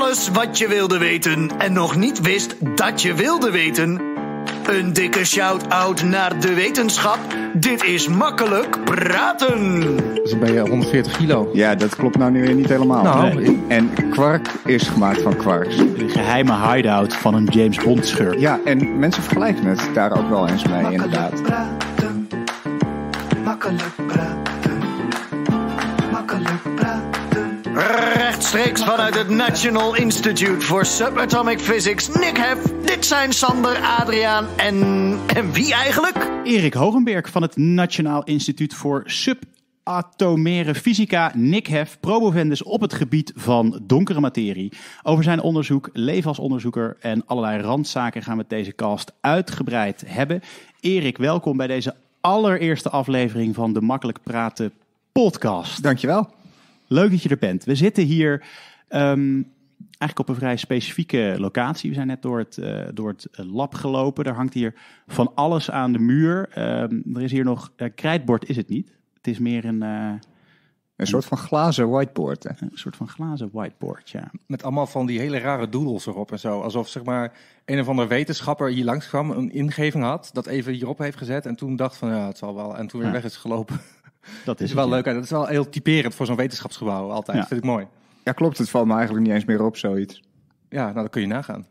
alles wat je wilde weten en nog niet wist dat je wilde weten. Een dikke shout-out naar de wetenschap. Dit is makkelijk praten. Zo dus ben je 140 kilo. Ja, dat klopt nou nu weer niet helemaal. Nou, en kwark is gemaakt van kwarks. Een geheime hideout van een James Bond schurk. Ja, en mensen vergelijken het daar ook wel eens mee, inderdaad. Praten, makkelijk praten. rechtstreeks vanuit het National Institute for Subatomic Physics, Nick Hef. Dit zijn Sander, Adriaan en. en wie eigenlijk? Erik Hogenberg van het Nationaal Instituut voor Subatomaire Fysica, Nick Hef, promovendus op het gebied van donkere materie. Over zijn onderzoek, leven als onderzoeker en allerlei randzaken gaan we deze cast uitgebreid hebben. Erik, welkom bij deze allereerste aflevering van de Makkelijk Praten podcast. Dankjewel. Leuk dat je er bent. We zitten hier ehm, eigenlijk op een vrij specifieke locatie. We zijn net door het, eh, door het eh, lab gelopen. Daar hangt hier van alles aan de muur. Ehm, er is hier nog, uh, krijtbord is het niet. Het is meer een... een soort van glazen whiteboard. Een soort van glazen whiteboard, ja. Met allemaal van die hele rare doodles erop en zo. Alsof zeg maar een of ander wetenschapper hier langs kwam, een ingeving had, dat even hierop heeft gezet en toen dacht van ja, het zal wel. En toen weer weg is gelopen. Dat is, wel leuk. Ja. Dat is wel heel typerend voor zo'n wetenschapsgebouw altijd. Dat vind ik mooi. Ja, klopt. Het valt me eigenlijk niet eens meer op, zoiets. Ja, nou, dat kun je nagaan.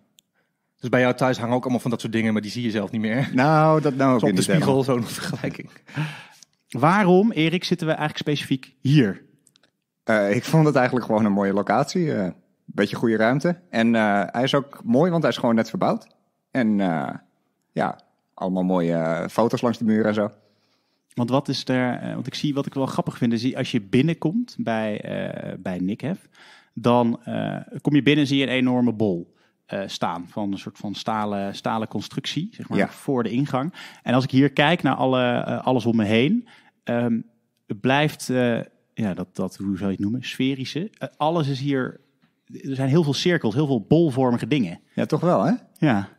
Dus bij jou thuis hangen ook allemaal van dat soort dingen, maar die zie je zelf niet meer. Nou, dat nou ook in Op de spiegel, zo'n vergelijking. Waarom, Erik, zitten we eigenlijk specifiek hier? Eh, ik vond het eigenlijk gewoon een mooie locatie. Eh, een beetje goede ruimte. En eh, hij is ook mooi, want hij is gewoon net verbouwd. En ja, allemaal mooie foto's langs de muur en zo. Want wat is er, eh, want ik zie wat ik wel grappig vind, is als je binnenkomt bij, uh, bij Nikhef, dan eh, kom je binnen en zie je een enorme bol. staan. Van een soort van stalen, stalen constructie, zeg maar, voor de ingang. En als ik hier kijk naar alle, alles om me heen, um, blijft, ja, dat, dat, hoe zou je het noemen, sferische. alles is hier, er zijn heel veel cirkels, heel veel bolvormige dingen. Ja, toch wel, hè? Ja.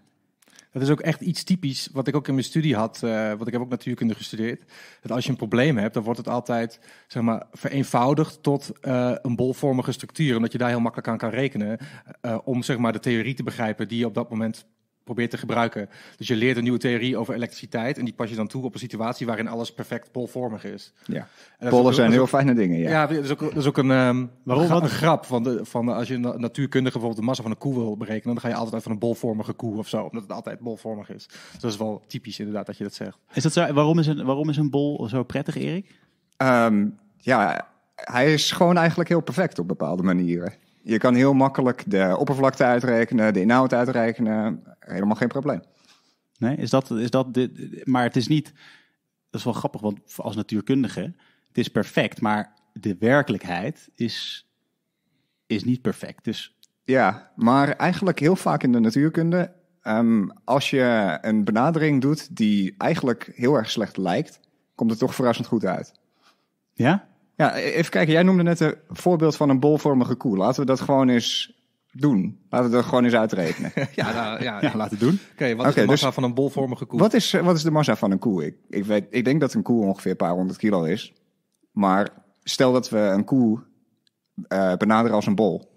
Dat is ook echt iets typisch wat ik ook in mijn studie had. Uh, want ik heb ook natuurkunde gestudeerd. Dat als je een probleem hebt, dan wordt het altijd zeg maar, vereenvoudigd tot eh, een bolvormige structuur. Omdat je daar heel makkelijk aan kan rekenen. Eh, om zeg maar, de theorie te begrijpen die je op dat moment probeert te gebruiken. Dus je leert een nieuwe theorie over elektriciteit en die pas je dan toe op een situatie waarin alles perfect bolvormig is. Ja. Pollen zijn heel fijne dingen. Ja, ja dat, is ook, ook een, Waarom, ehm, een, grap. Van, de, van als je natuurkundige bijvoorbeeld de massa van een koe wil berekenen, dan ga je altijd uit van een bolvormige koe of zo, omdat het altijd bolvormig is. Dus dat is wel typisch inderdaad dat je dat zegt. Is dat zo, waarom, is een, waarom is een bol zo prettig, Erik? Ehm, ja, hij is gewoon eigenlijk heel perfect op bepaalde manieren. Je kan heel makkelijk de oppervlakte uitrekenen, de inhoud uitrekenen. Helemaal geen probleem. Nee, is dat, is dat maar het is niet, dat is wel grappig, want als natuurkundige, het is perfect, maar de werkelijkheid is, is niet perfect. Dus... Ja, maar eigenlijk heel vaak in de natuurkunde, ehm, als je een benadering doet die eigenlijk heel erg slecht lijkt, komt het toch verrassend goed uit. Ja? Ja, e- even kijken. Jij noemde net een voorbeeld van een bolvormige koe. Laten we dat gewoon eens doen. Laten we dat gewoon eens uitrekenen. Nou, ja, ja, ja, laten we doen. Oké, wat is de massa dus van een bolvormige koe? Wat is, wat is de massa van een koe? Ik, ik, weet, ik denk dat een koe ongeveer een paar honderd kilo is. Maar stel dat we een koe eh, benaderen als een bol.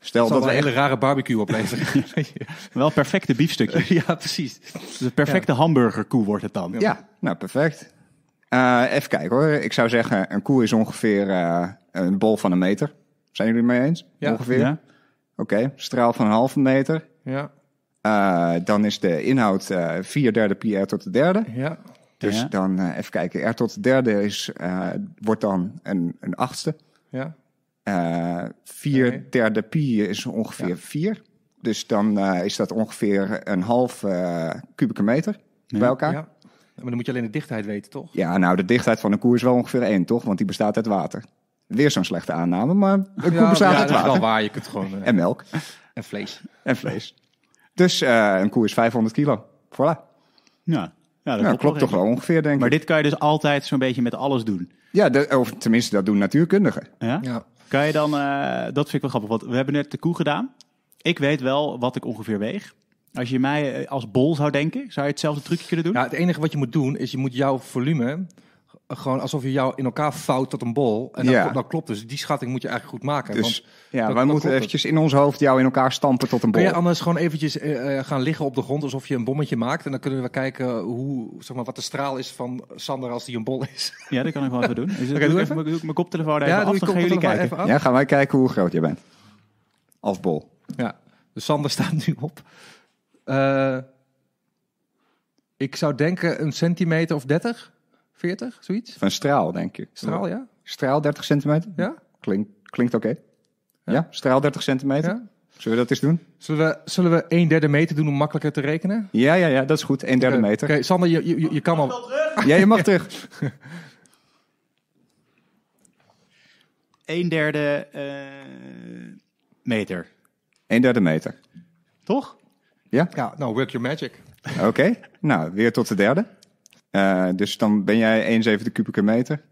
Stel dat, we een hele rare barbecue opleveren. wel perfecte biefstukje. ja, precies. De dus perfecte hamburger hamburgerkoe wordt het dan. Ja, nou perfect. Eh, even kijken hoor. Ik zou zeggen, een koe is ongeveer eh, een bol van een meter. Zijn jullie het mee eens? Ja. Ongeveer? Ja. Oké, straal van een halve meter. Ja. Eh, dan is de inhoud vier derde pi r tot de derde. Ja. Dus dan even kijken. R tot de derde is, wordt dan een, een achtste. Ja. Vier derde pi is ongeveer vier. Dus dan is dat ongeveer een half kubieke meter bij elkaar. Ja. Maar dan moet je alleen de dichtheid weten, toch? Ja, nou, de dichtheid van een koe is wel ongeveer één, toch? Want die bestaat uit water. Weer zo'n slechte aanname, maar een koe bestaat uit water. waar. Je kunt gewoon... Eh, en melk. En vlees. En vlees. Dus eh, een koe is 500 kilo. Voilà. Ja, ja, dat klopt, toch wel ongeveer, denk ik. Maar dit kan je dus altijd zo'n beetje met alles doen. Ja, of tenminste, dat doen natuurkundigen. Ja? Kan je dan, eh, dat vind ik wel grappig, want we hebben net de koe gedaan. Ik weet wel wat ik ongeveer weeg. Als je mij eh, als bol zou denken, zou je hetzelfde trucje kunnen doen? Ja, nou, het enige wat je moet doen is je moet jouw volume eh, gewoon alsof je jou in elkaar fout tot een bol. En dat, klopt dus. Die schatting moet je eigenlijk goed maken. Dus, want ja, dat, wij moeten eventjes in ons hoofd jou in elkaar stampen tot een bol. Kun je anders gewoon eventjes eh, gaan liggen op de grond alsof je een bommetje maakt. En dan kunnen we kijken hoe, zeg maar, wat de straal is van Sander als die een bol is. Ja, dat kan ik wel even doen. Dus doe even, mijn koptelefoon even ja, dan gaan jullie kijken. Ja, gaan wij kijken hoe groot jij bent. Als bol. Ja, dus Sander staat nu op. Eh, ik zou denken een centimeter of 30, 40, zoiets. Van straal, denk ik. Straal, ja. Straal 30 centimeter? Ja. Klink, klinkt oké. Okay. Ja. straal 30 centimeter. Ja. Zullen we dat eens doen? Zullen we, zullen we een derde meter doen om makkelijker te rekenen? Ja, ja, ja, dat is goed. Een derde eh, meter. Oké, Sander, je, je, je, kan al. Ja, je mag terug. 1 derde uh, meter. 1 derde meter. Toch? Ja? Ja, nou, work your magic. Oké, nou, weer tot de derde. Eh, dus dan ben jij 1 kubieke meter.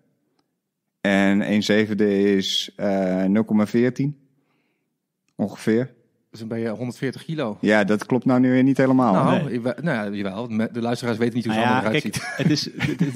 En 1 zevende is 0,14 eh, ongeveer dus ben je 140 kilo. Ja, dat klopt nou nu weer niet helemaal. Nou, nee. nou ja, jawel. De luisteraars weten niet hoe nou ze eruit ziet. Het is, het, is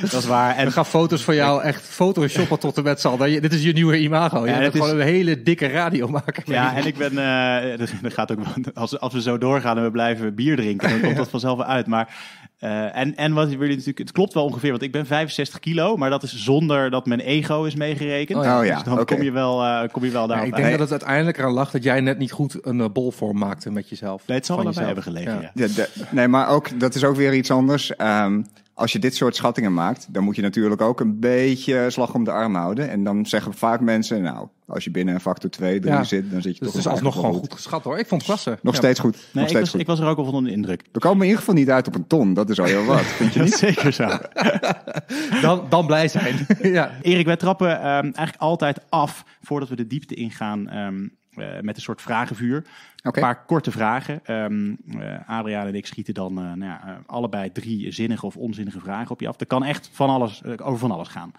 dat is waar. En... We ga foto's van jou echt photoshoppen tot de met zal. Dit is je nieuwe imago. Je ja, gewoon een hele dikke radio maken. Ja, en ik ben... Eh, dat gaat ook, als, als we zo doorgaan en we blijven bier drinken, dan komt dat vanzelf uit. Maar... Eh, en, en wat jullie natuurlijk, het klopt wel ongeveer, want ik ben 65 kilo, maar dat is zonder dat mijn ego is meegerekend. Oh oh dus dan kom, je wel, uh, kom je wel daar. Ja, ik denk dat het uiteindelijk eraan lag dat jij net niet goed een uh, bolvorm maakte met jezelf. Nee, het zal wel bij hebben gelegen. nee, maar ook, dat is ook weer iets anders. Ehm, als je dit soort schattingen maakt, dan moet je natuurlijk ook een beetje slag om de arm houden. En dan zeggen vaak mensen, nou, als je binnen een factor 2, 3 zit, dan zit je dus toch... al alsnog gewoon goed geschat hoor. Ik vond het dus klasse. nog steeds goed. Nee, ik, was, ik was er ook al van onder de indruk. We komen in ieder geval niet uit op een ton. Dat is al heel wat, vind je niet? Zeker zo. dan, dan blij zijn. ja. Erik, wij trappen ehm, eigenlijk altijd af, voordat we de diepte ingaan... Um, met een soort vragenvuur. Een paar korte vragen. Ehm, eh, Adriaan en ik schieten dan eh, nou ja, eh, allebei drie zinnige of onzinnige vragen op je af. Dat kan echt van alles, over van alles gaan.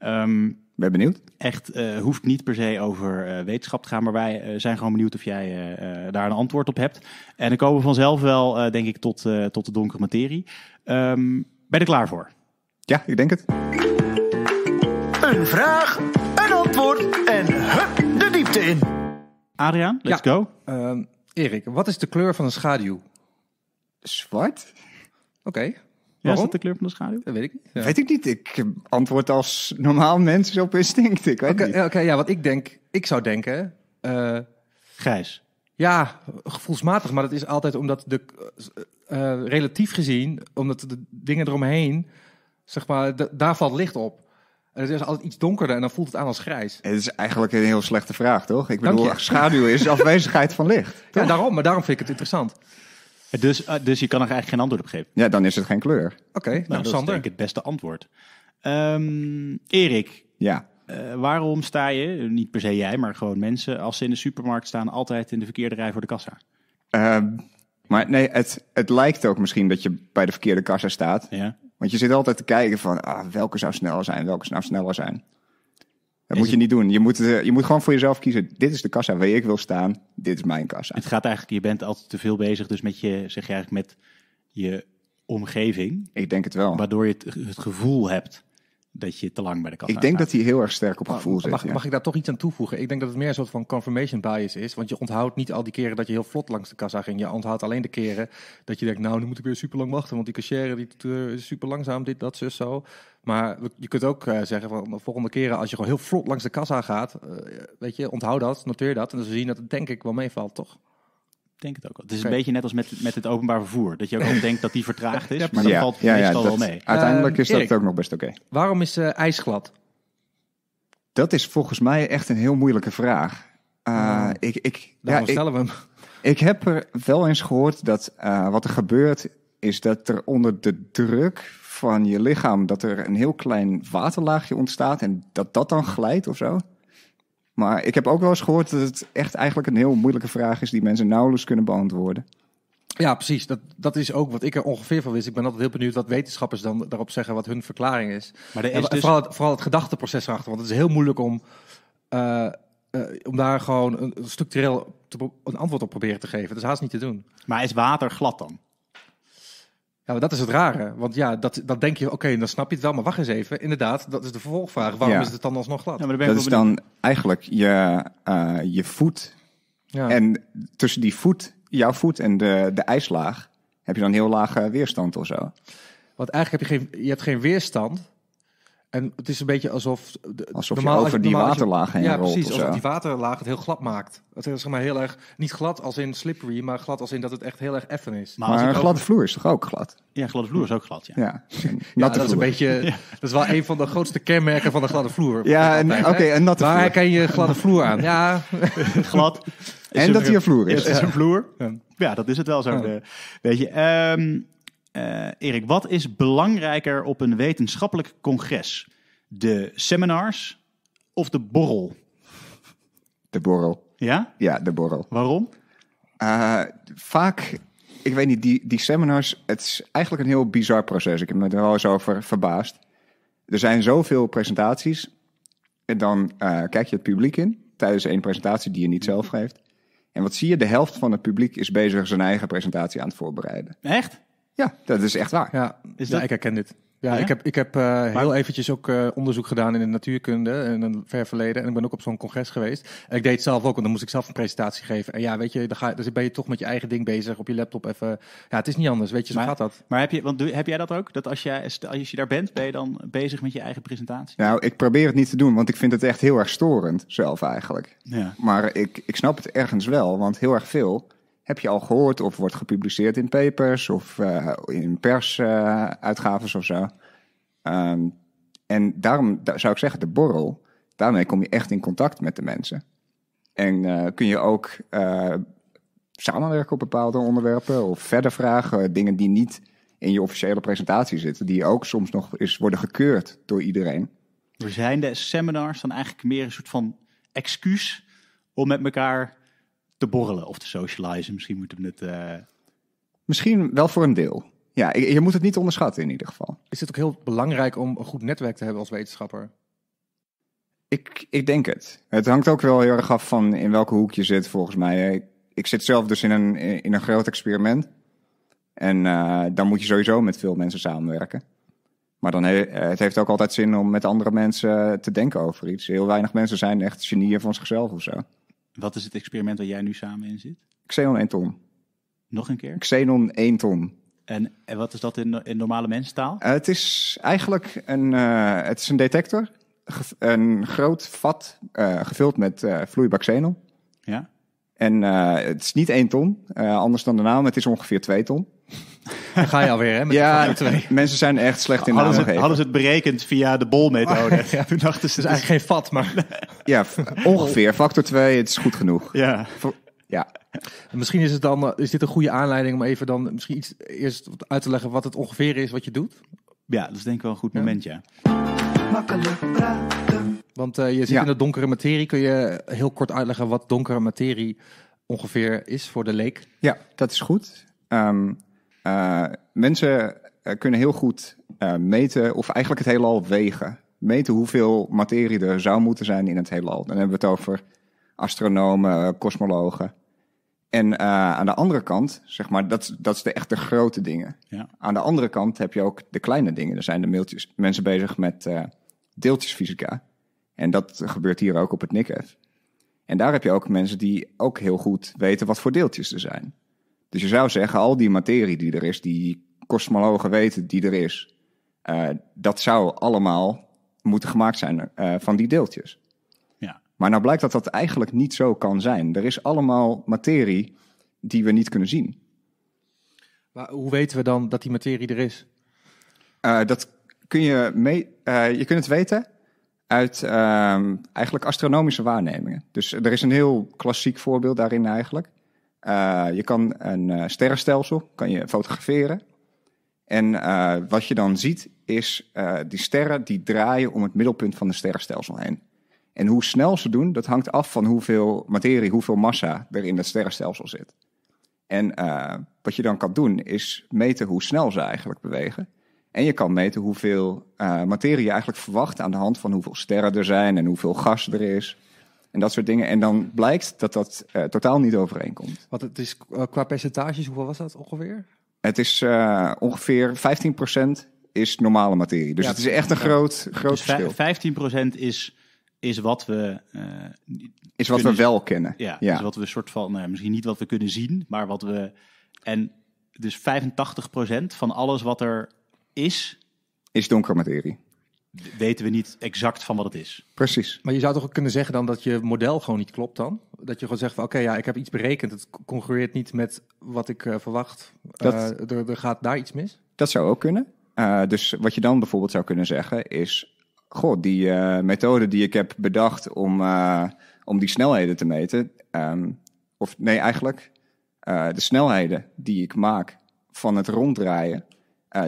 Um, ben benieuwd. Echt, hoeft niet per se over wetenschap te gaan, maar wij zijn gewoon benieuwd of jij daar een antwoord op hebt. En dan komen we vanzelf wel, denk ik, tot, tot de donkere materie. Um, ben je er klaar voor? Ja, ik denk het. Een vraag Adriaan, let's go. Uh, Erik, wat is de kleur van een schaduw? Zwart. Oké. Okay. is dat de kleur van de schaduw? Dat weet ik niet. Ja. Weet ik niet. Ik antwoord als normaal mens op instinct. Ik Oké, ja, wat ik denk... Ik zou denken... Eh, Grijs. Ja, gevoelsmatig. Maar dat is altijd omdat de... Eh, eh, relatief gezien, omdat de dingen eromheen... Zeg maar, daar valt licht op. En het is altijd iets donkerder en dan voelt het aan als grijs. Het is eigenlijk een heel slechte vraag, toch? Ik bedoel, schaduw is afwezigheid van licht. Ja, daarom. Maar daarom vind ik het interessant. Dus, eh, dus je kan er eigenlijk geen antwoord op geven? Ja, dan is het geen kleur. Oké, okay, nou, nou, dat is denk ik het beste antwoord. Um, Erik. Ja. Eh, waarom sta je, niet per se jij, maar gewoon mensen, als ze in de supermarkt staan, altijd in de verkeerde rij voor de kassa? Ehm, maar nee, het, het lijkt ook misschien dat je bij de verkeerde kassa staat. Ja. Want je zit altijd te kijken van ah, welke zou sneller zijn, welke zou sneller zijn. Dat moet je niet doen. Je moet, eh, je moet gewoon voor jezelf kiezen. Dit is de kassa waar ik wil staan. Dit is mijn kassa. Het gaat eigenlijk, je bent altijd te veel bezig. Dus met je, zeg je eigenlijk met je omgeving. Ik denk het wel. Waardoor je het, het gevoel hebt dat je te lang bij de kat Ik denk dat hij heel erg sterk op gevoel zit. Mag, mag, ik daar toch iets aan toevoegen? Ik denk dat het meer een soort van confirmation bias is. Want je onthoudt niet al die keren dat je heel vlot langs de kassa ging. Je onthoudt alleen de keren dat je denkt, nou, nu moet ik weer super lang wachten. Want die cashier die, eh, is super langzaam, dit, dat, zo. Maar je kunt ook eh, zeggen, van de volgende keren als je gewoon heel vlot langs de kassa gaat, eh, weet je, onthoud dat, noteer dat. En dan zie je dat het denk ik wel meevalt, toch? denk het ook wel. Het is een beetje net als met, met het openbaar vervoer. Dat je ook al denkt dat die vertraagd is, maar dat valt meestal wel mee. Uiteindelijk ehm, is dat ook nog best oké. Waarom is eh, ijs glad? Dat is volgens mij echt een heel moeilijke vraag. Eh, ik, ik, Daarom hem. Ik heb er wel eens gehoord dat eh, wat er gebeurt is dat er onder de druk van je lichaam... dat er een heel klein waterlaagje ontstaat en dat dat dan glijdt of zo. Maar ik heb ook wel eens gehoord dat het echt eigenlijk een heel moeilijke vraag is die mensen nauwelijks kunnen beantwoorden. Ja, precies. Dat, dat is ook wat ik er ongeveer van wist. Ik ben altijd heel benieuwd wat wetenschappers dan daarop zeggen, wat hun verklaring is. Maar er is dus... vooral, het, vooral het gedachteproces erachter, want het is heel moeilijk om, eh, eh, om daar gewoon een, structureel een antwoord op proberen te geven. Dat is haast niet te doen. Maar is water glad dan? Ja, dat is het rare. Want ja, dat, dat denk je, oké, dan snap je het wel. Maar wacht eens even. Inderdaad, dat is de vervolgvraag. Waarom is het dan alsnog glad? Ja, dat is dan eigenlijk je, eh, je voet. Ja. En tussen die voet, jouw voet en de, de ijslaag... heb je dan heel lage weerstand of zo. Want eigenlijk heb je geen, je hebt geen weerstand... En het is een beetje alsof... De, alsof je over die normaal, waterlaag heen Ja, precies. Alsof die waterlaag het heel glad maakt. Het is zeg maar heel erg... Niet glad als in slippery, maar glad als in dat het echt heel erg effen is. Maar, een gladde vloer is toch ook glad? Ja, een gladde vloer is ook glad, ja. ja. dat is een beetje... Dat is wel een van de grootste kenmerken van de gladde vloer. Ja, oké, een natte Waar ken je gladde vloer aan? Ja. glad. En dat hier een vloer is. het is een vloer. Ja, dat is het wel zo. weet je... Ehm, eh, Erik, wat is belangrijker op een wetenschappelijk congres? De seminars of de borrel? De borrel. Ja? Ja, de borrel. Waarom? Eh, vaak, ik weet niet, die, die seminars, het is eigenlijk een heel bizar proces. Ik heb me er wel eens over verbaasd. Er zijn zoveel presentaties en dan eh, kijk je het publiek in tijdens een presentatie die je niet zelf geeft. En wat zie je? De helft van het publiek is bezig zijn eigen presentatie aan het voorbereiden. Echt? Ja, dat is echt waar. Ja, ik herken dit. Ja, ik heb, ik heb eh, heel eventjes ook eh, onderzoek gedaan in de natuurkunde en een ver verleden. En ik ben ook op zo'n congres geweest. En ik deed het zelf ook, want dan moest ik zelf een presentatie geven. En ja, weet je, dan, ga, dan ben je toch met je eigen ding bezig op je laptop even. Ja, het is niet anders, weet je, zo gaat dat. Maar heb, je, want, heb jij dat ook? Dat als, jij, als je daar bent, ben je dan bezig met je eigen presentatie? Nou, ik probeer het niet te doen, want ik vind het echt heel erg storend zelf eigenlijk. Ja. Maar ik, ik snap het ergens wel, want heel erg veel heb je al gehoord of wordt gepubliceerd in papers of eh, in persuitgaves of zo. Ehm, en daarom zou ik zeggen, de borrel, daarmee kom je echt in contact met de mensen. En eh, kun je ook eh, samenwerken op bepaalde onderwerpen of verder vragen, dingen die niet in je officiële presentatie zitten, die ook soms nog eens worden gekeurd door iedereen. We zijn de seminars dan eigenlijk meer een soort van excuus om met elkaar te borrelen of te socializen. Misschien moet het... Eh, Misschien wel voor een deel. Ja, je moet het niet onderschatten in ieder geval. Is het ook heel belangrijk om een goed netwerk te hebben als wetenschapper? Ik, ik denk het. Het hangt ook wel heel erg af van in welke hoek je zit, volgens mij. Ik, zit zelf dus in een, in een groot experiment. En eh, dan moet je sowieso met veel mensen samenwerken. Maar dan het heeft ook altijd zin om met andere mensen te denken over iets. Heel weinig mensen zijn echt genieën van zichzelf of zo. Wat is het experiment waar jij nu samen in zit? Xenon 1 ton. Nog een keer? Xenon 1 ton. En, en wat is dat in, in normale mensentaal? Eh, het is eigenlijk een, eh, het is een detector. een groot vat eh, gevuld met vloeibaar xenon. Ja. En het is niet 1 ton, anders dan de naam. Het is ongeveer 2 ton ga je alweer, hè? Met ja, mensen zijn echt slecht in hadden het, Hadden ze het berekend via de bolmethode? ja. Toen dachten ze, het is eigenlijk geen vat, maar... ja, ongeveer. Factor 2, het is goed genoeg. Ja. Ja. Misschien is, het dan, is dit een goede aanleiding om even dan misschien iets eerst uit te leggen wat het ongeveer is wat je doet? Ja, dat is denk ik wel een goed moment, ja. Makkelijk praten. Want eh, je zit in de donkere materie. Kun je heel kort uitleggen wat donkere materie ongeveer is voor de leek? Ja, dat is goed. Um, eh, mensen eh, kunnen heel goed eh, meten, of eigenlijk het heelal wegen. Meten hoeveel materie er zou moeten zijn in het heelal. Dan hebben we het over astronomen, kosmologen. En aan de andere kant, zeg maar, dat, dat is de echte grote dingen. Ja. Aan de andere kant heb je ook de kleine dingen. Er zijn de mailtjes, mensen bezig met deeltjesfysica. En dat gebeurt hier ook op het NICF. En daar heb je ook mensen die ook heel goed weten wat voor deeltjes er zijn. Dus je zou zeggen, al die materie die er is, die kosmologen weten die er is, eh, dat zou allemaal moeten gemaakt zijn eh, van die deeltjes. Ja. Maar nou blijkt dat dat eigenlijk niet zo kan zijn. Er is allemaal materie die we niet kunnen zien. Maar hoe weten we dan dat die materie er is? Eh, dat kun je, mee, je kunt het weten uit ehm, eigenlijk astronomische waarnemingen. Dus er is een heel klassiek voorbeeld daarin eigenlijk. Eh, je kan een eh, sterrenstelsel kan je fotograferen. En eh, wat je dan ziet is die sterren die draaien om het middelpunt van het sterrenstelsel heen. En hoe snel ze doen, dat hangt af van hoeveel materie, hoeveel massa er in dat sterrenstelsel zit. En wat je dan kan doen is meten hoe snel ze eigenlijk bewegen. En je kan meten hoeveel materie je eigenlijk verwacht aan de hand van hoeveel sterren er zijn en hoeveel gas er is en dat soort dingen. En dan blijkt dat dat eh, totaal niet overeenkomt. Wat het is eh, qua percentages, hoeveel was dat ongeveer? Het is eh, ongeveer 15% is normale materie. Dus het is echt een groot, groot dus verschil. 15% is, is wat we. is wat we wel kennen. Ja, Is wat we soort van. Nou misschien niet wat we kunnen zien, maar wat we. En dus 85% van alles wat er is. Is donkere materie weten we niet exact van wat het is. Precies. Maar je zou toch ook kunnen zeggen dan dat je model gewoon niet klopt dan? Dat je gewoon zegt van oké, ja, ik heb iets berekend. Het congrueert niet met wat ik eh, verwacht. Eh, dat, er, er, gaat daar iets mis? Dat zou ook kunnen. Eh, dus wat je dan bijvoorbeeld zou kunnen zeggen is... Goh, die methode die ik heb bedacht om, om die snelheden te meten... Ehm, of nee, eigenlijk de snelheden die ik maak van het ronddraaien...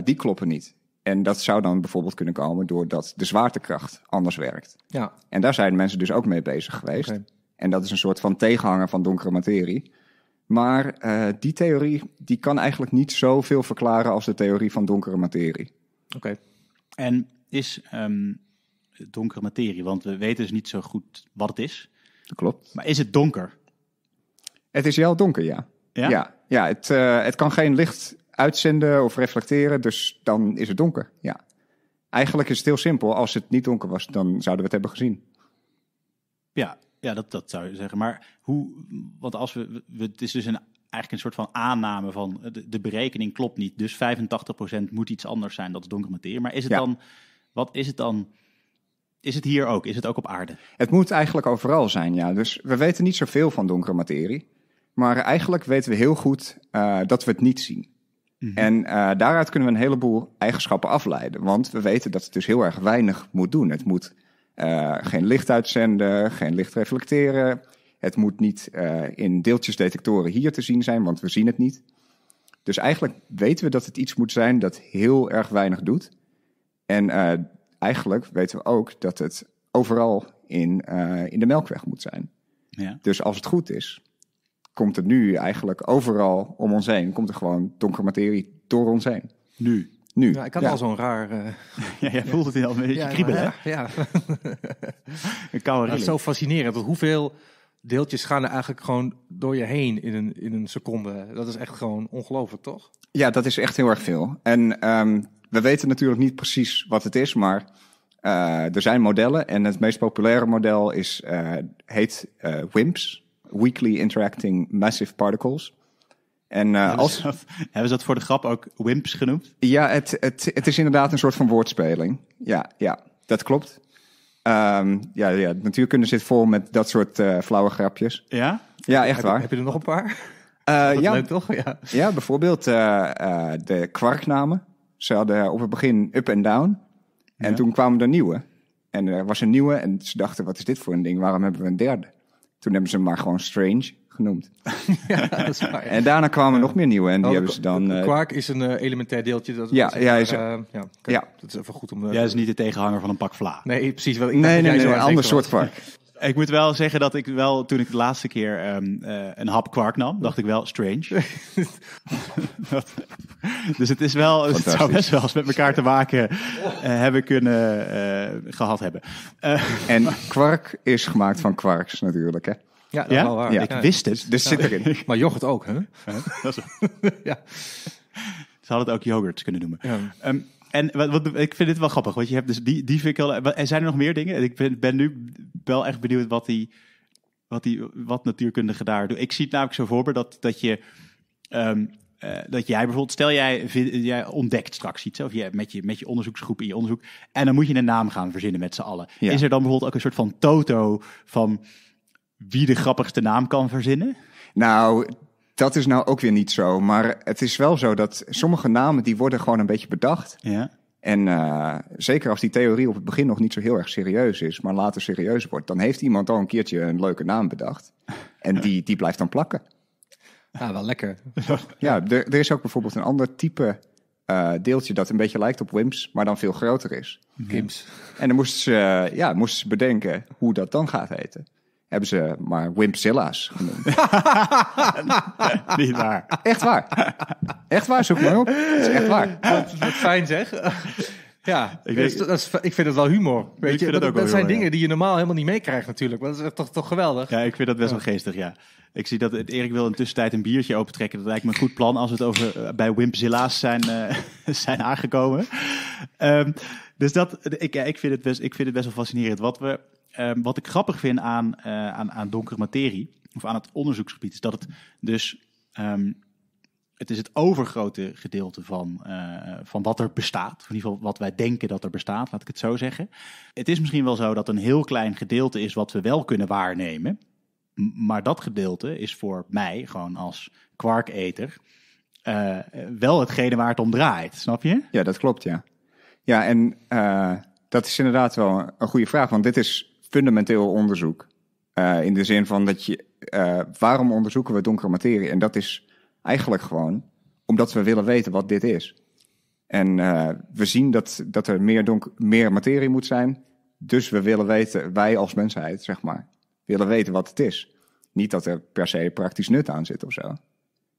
die kloppen niet. En dat zou dan bijvoorbeeld kunnen komen doordat de zwaartekracht anders werkt. Ja. En daar zijn mensen dus ook mee bezig geweest. En dat is een soort van tegenhanger van donkere materie. Maar eh, die theorie die kan eigenlijk niet zoveel verklaren als de theorie van donkere materie. Oké. En is ehm, donkere materie, want we weten dus niet zo goed wat het is. Dat klopt. Maar is het donker? Het is wel donker, ja. Ja, ja, ja het, eh, het kan geen licht uitzenden of reflecteren, dus dan is het donker. Ja. Eigenlijk is het heel simpel. Als het niet donker was, dan zouden we het hebben gezien. Ja, ja dat, dat zou je zeggen. Maar hoe, want als we, het is dus een, eigenlijk een soort van aanname van eh, de, berekening klopt niet. Dus 85% moet iets anders zijn, dat donkere materie. Maar is het dan, wat is het dan? Is het hier ook? Is het ook op aarde? Het moet eigenlijk overal zijn, ja. Dus we weten niet zoveel van donkere materie. Maar eigenlijk weten we heel goed eh, dat we het niet zien. Mhm. En eh, daaruit kunnen we een heleboel eigenschappen afleiden. Want we weten dat het dus heel erg weinig moet doen. Het moet eh, geen licht uitzenden, geen licht reflecteren. Het moet niet uh, in deeltjesdetectoren hier te zien zijn, want we zien het niet. Dus eigenlijk weten we dat het iets moet zijn dat heel erg weinig doet. En eigenlijk weten we ook dat het overal in, in de melkweg moet zijn. Ja. Dus als het goed is, komt er nu eigenlijk overal om ons heen, komt er gewoon donkere materie door ons heen. Nu? Nu. Ja, ik had al zo'n raar... Eh, ja, jij voelt het al een beetje nou kriebelen, hè? Ja. is nou, zo fascinerend, dat hoeveel deeltjes gaan er eigenlijk gewoon door je heen in een, in een seconde. Dat is echt gewoon ongelooflijk, toch? Ja, dat is echt heel erg veel. En ehm, we weten natuurlijk niet precies wat het is, maar eh, er zijn modellen. En het meest populaire model is, eh, heet WIMPs. Weekly interacting massive particles. En, uh, hebben, ze dat, voor de grap ook wimps genoemd? Ja, het, het, het is inderdaad een soort van woordspeling. Ja, ja dat klopt. Um, ja, ja, natuurkunde zit vol met dat soort uh, flauwe grapjes. Ja? Ja, echt heb, waar. Heb je er nog een paar? Eh, ja. Leuk toch? Ja, ja bijvoorbeeld eh, de kwarknamen. Ze hadden op het begin up en down. En toen kwamen er nieuwe. En er was een nieuwe en ze dachten, wat is dit voor een ding? Waarom hebben we een derde? Toen hebben ze hem maar gewoon Strange genoemd. En daarna kwamen uh, nog meer nieuwe en die oh, hebben ze dan... Uh, quark is een eh, elementair deeltje. Dat, ja, ja, is, ja, eh, ja, dat is even goed om... Jij is niet de tegenhanger van een pak vla. Nee, precies. Wel, nee, nee, nee, een ander soort quark. Ik moet wel zeggen dat ik wel, toen ik de laatste keer ehm, eh, een hap kwark nam, dacht ik wel strange. dus het is wel, het zou best wel eens met elkaar te maken eh, hebben kunnen eh, gehad hebben. en kwark is gemaakt van kwarks natuurlijk, hè? Ja, dat Wel waar. Ik wist het. Dus zit erin. maar yoghurt ook, hè? ja. Ze hadden het ook yoghurt kunnen noemen. Ja. Ehm, en wat, ik vind dit wel grappig, want je hebt dus die, die vind ik zijn er nog meer dingen? Ik ben, nu wel echt benieuwd wat, die, wat, die, wat natuurkundigen daar doen. Ik zie het namelijk zo voor dat, dat je... Ehm, eh, dat jij bijvoorbeeld, stel jij, jij ontdekt straks iets, of je, met, je, met je onderzoeksgroep in je onderzoek, en dan moet je een naam gaan verzinnen met z'n allen. Is er dan bijvoorbeeld ook een soort van toto van wie de grappigste naam kan verzinnen? Nou, dat is nou ook weer niet zo. Maar het is wel zo dat sommige namen die worden gewoon een beetje bedacht. Ja. En eh, zeker als die theorie op het begin nog niet zo heel erg serieus is, maar later serieus wordt, dan heeft iemand al een keertje een leuke naam bedacht. En die, die blijft dan plakken. Ja, wel lekker. ja, er, er is ook bijvoorbeeld een ander type eh, deeltje dat een beetje lijkt op WIMS, maar dan veel groter is. WIMS. En dan moest, ze, eh, ja, moesten ze bedenken hoe dat dan gaat heten hebben ze maar Wimpzilla's genoemd. Niet waar. Echt waar. Echt waar, zoek maar op. Het is echt waar. Wat, fijn zeg. Ja, ik, dat, ik vind het wel humor. Weet je? dat, dat, zijn dingen die je normaal helemaal niet meekrijgt natuurlijk. Maar dat is toch, toch geweldig? Ja, ik vind dat best wel geestig, ja. Ik zie dat Erik wil in tussentijd een biertje opentrekken. Dat lijkt me een goed plan als we het over, eh, bij Wimpzilla's zijn, eh, zijn aangekomen. Ehm, dus dat, ik, ik, vind het best, ik vind het best wel fascinerend. Wat we Ehm, wat ik grappig vind aan, eh, aan, aan donkere materie, of aan het onderzoeksgebied, is dat het dus. Ehm, het is het overgrote gedeelte van, eh, van wat er bestaat. in ieder geval wat wij denken dat er bestaat, laat ik het zo zeggen. Het is misschien wel zo dat een heel klein gedeelte is wat we wel kunnen waarnemen. Maar dat gedeelte is voor mij, gewoon als kwarketer, eh, wel hetgene waar het om draait. Snap je? Ja, dat klopt, ja. Ja, en dat is inderdaad wel een goede vraag. Want dit is fundamenteel onderzoek. Eh, in de zin van dat je, eh, waarom onderzoeken we donkere materie? En dat is eigenlijk gewoon omdat we willen weten wat dit is. En eh, we zien dat, dat er meer, donk meer materie moet zijn. Dus we willen weten, wij als mensheid, zeg maar, willen weten wat het is. Niet dat er per se praktisch nut aan zit of zo.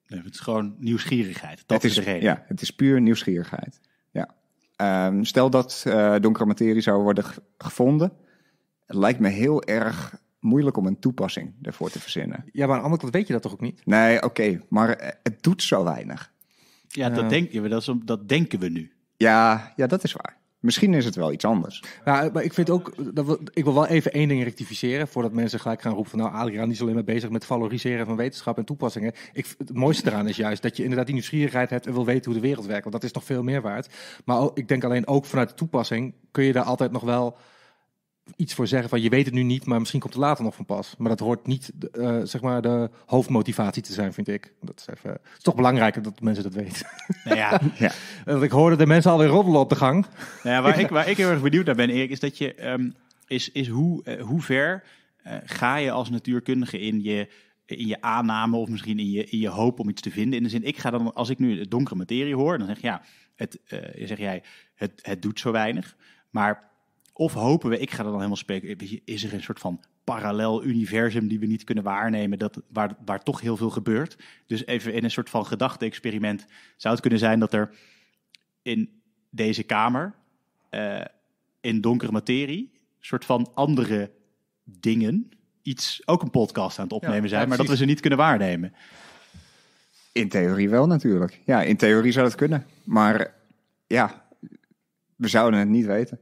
Nee, het is gewoon nieuwsgierigheid. Dat is, de reden. Ja, het is puur nieuwsgierigheid. Ja. Ehm, stel dat donkere materie zou worden gevonden. Het lijkt me heel erg moeilijk om een toepassing ervoor te verzinnen. Ja, maar aan de andere kant weet je dat toch ook niet? Nee, oké, maar eh, het doet zo weinig. Ja, dat, uh, we. dat, dat denken we nu. Ja, ja, dat is waar. Misschien is het wel iets anders. Ja, maar ik vind ook, dat ik wil wel even één ding rectificeren. Voordat mensen gelijk gaan roepen van nou Adriaan is alleen maar bezig met valoriseren van wetenschap en toepassingen. Ik, het mooiste eraan is juist dat je inderdaad die nieuwsgierigheid hebt en wil weten hoe de wereld werkt. Want dat is nog veel meer waard. Maar ik denk alleen ook vanuit de toepassing kun je daar altijd nog wel iets voor zeggen van je weet het nu niet, maar misschien komt het later nog van pas. Maar dat hoort niet eh, zeg maar de hoofdmotivatie te zijn, vind ik. Dat is, even, het is toch belangrijker dat mensen dat weten. Nou ja. ja. Dat ik hoorde de mensen alweer roddelen op de gang. Nou ja, waar, ik, waar ik heel erg benieuwd naar ben, Erik, is dat je ehm, is, is hoe, eh, hoe ver eh, ga je als natuurkundige in je in je aanname of misschien in je, in je hoop om iets te vinden. In de zin, ik ga dan, als ik nu het donkere materie hoor, dan zeg, je, ja, het, zeg jij, het, het doet zo weinig. Maar of hopen we, ik ga er dan helemaal spreken. Eh, is er een soort van parallel universum die we niet kunnen waarnemen, dat, waar, waar toch heel veel gebeurt. Dus even in een soort van gedachte-experiment zou het kunnen zijn dat er in deze kamer, eh, in donkere materie, soort van andere dingen, iets, ook een podcast aan het opnemen zijn, maar dat we ze niet kunnen waarnemen. In theorie wel natuurlijk. Ja, in theorie zou dat kunnen. Maar ja, we zouden het niet weten.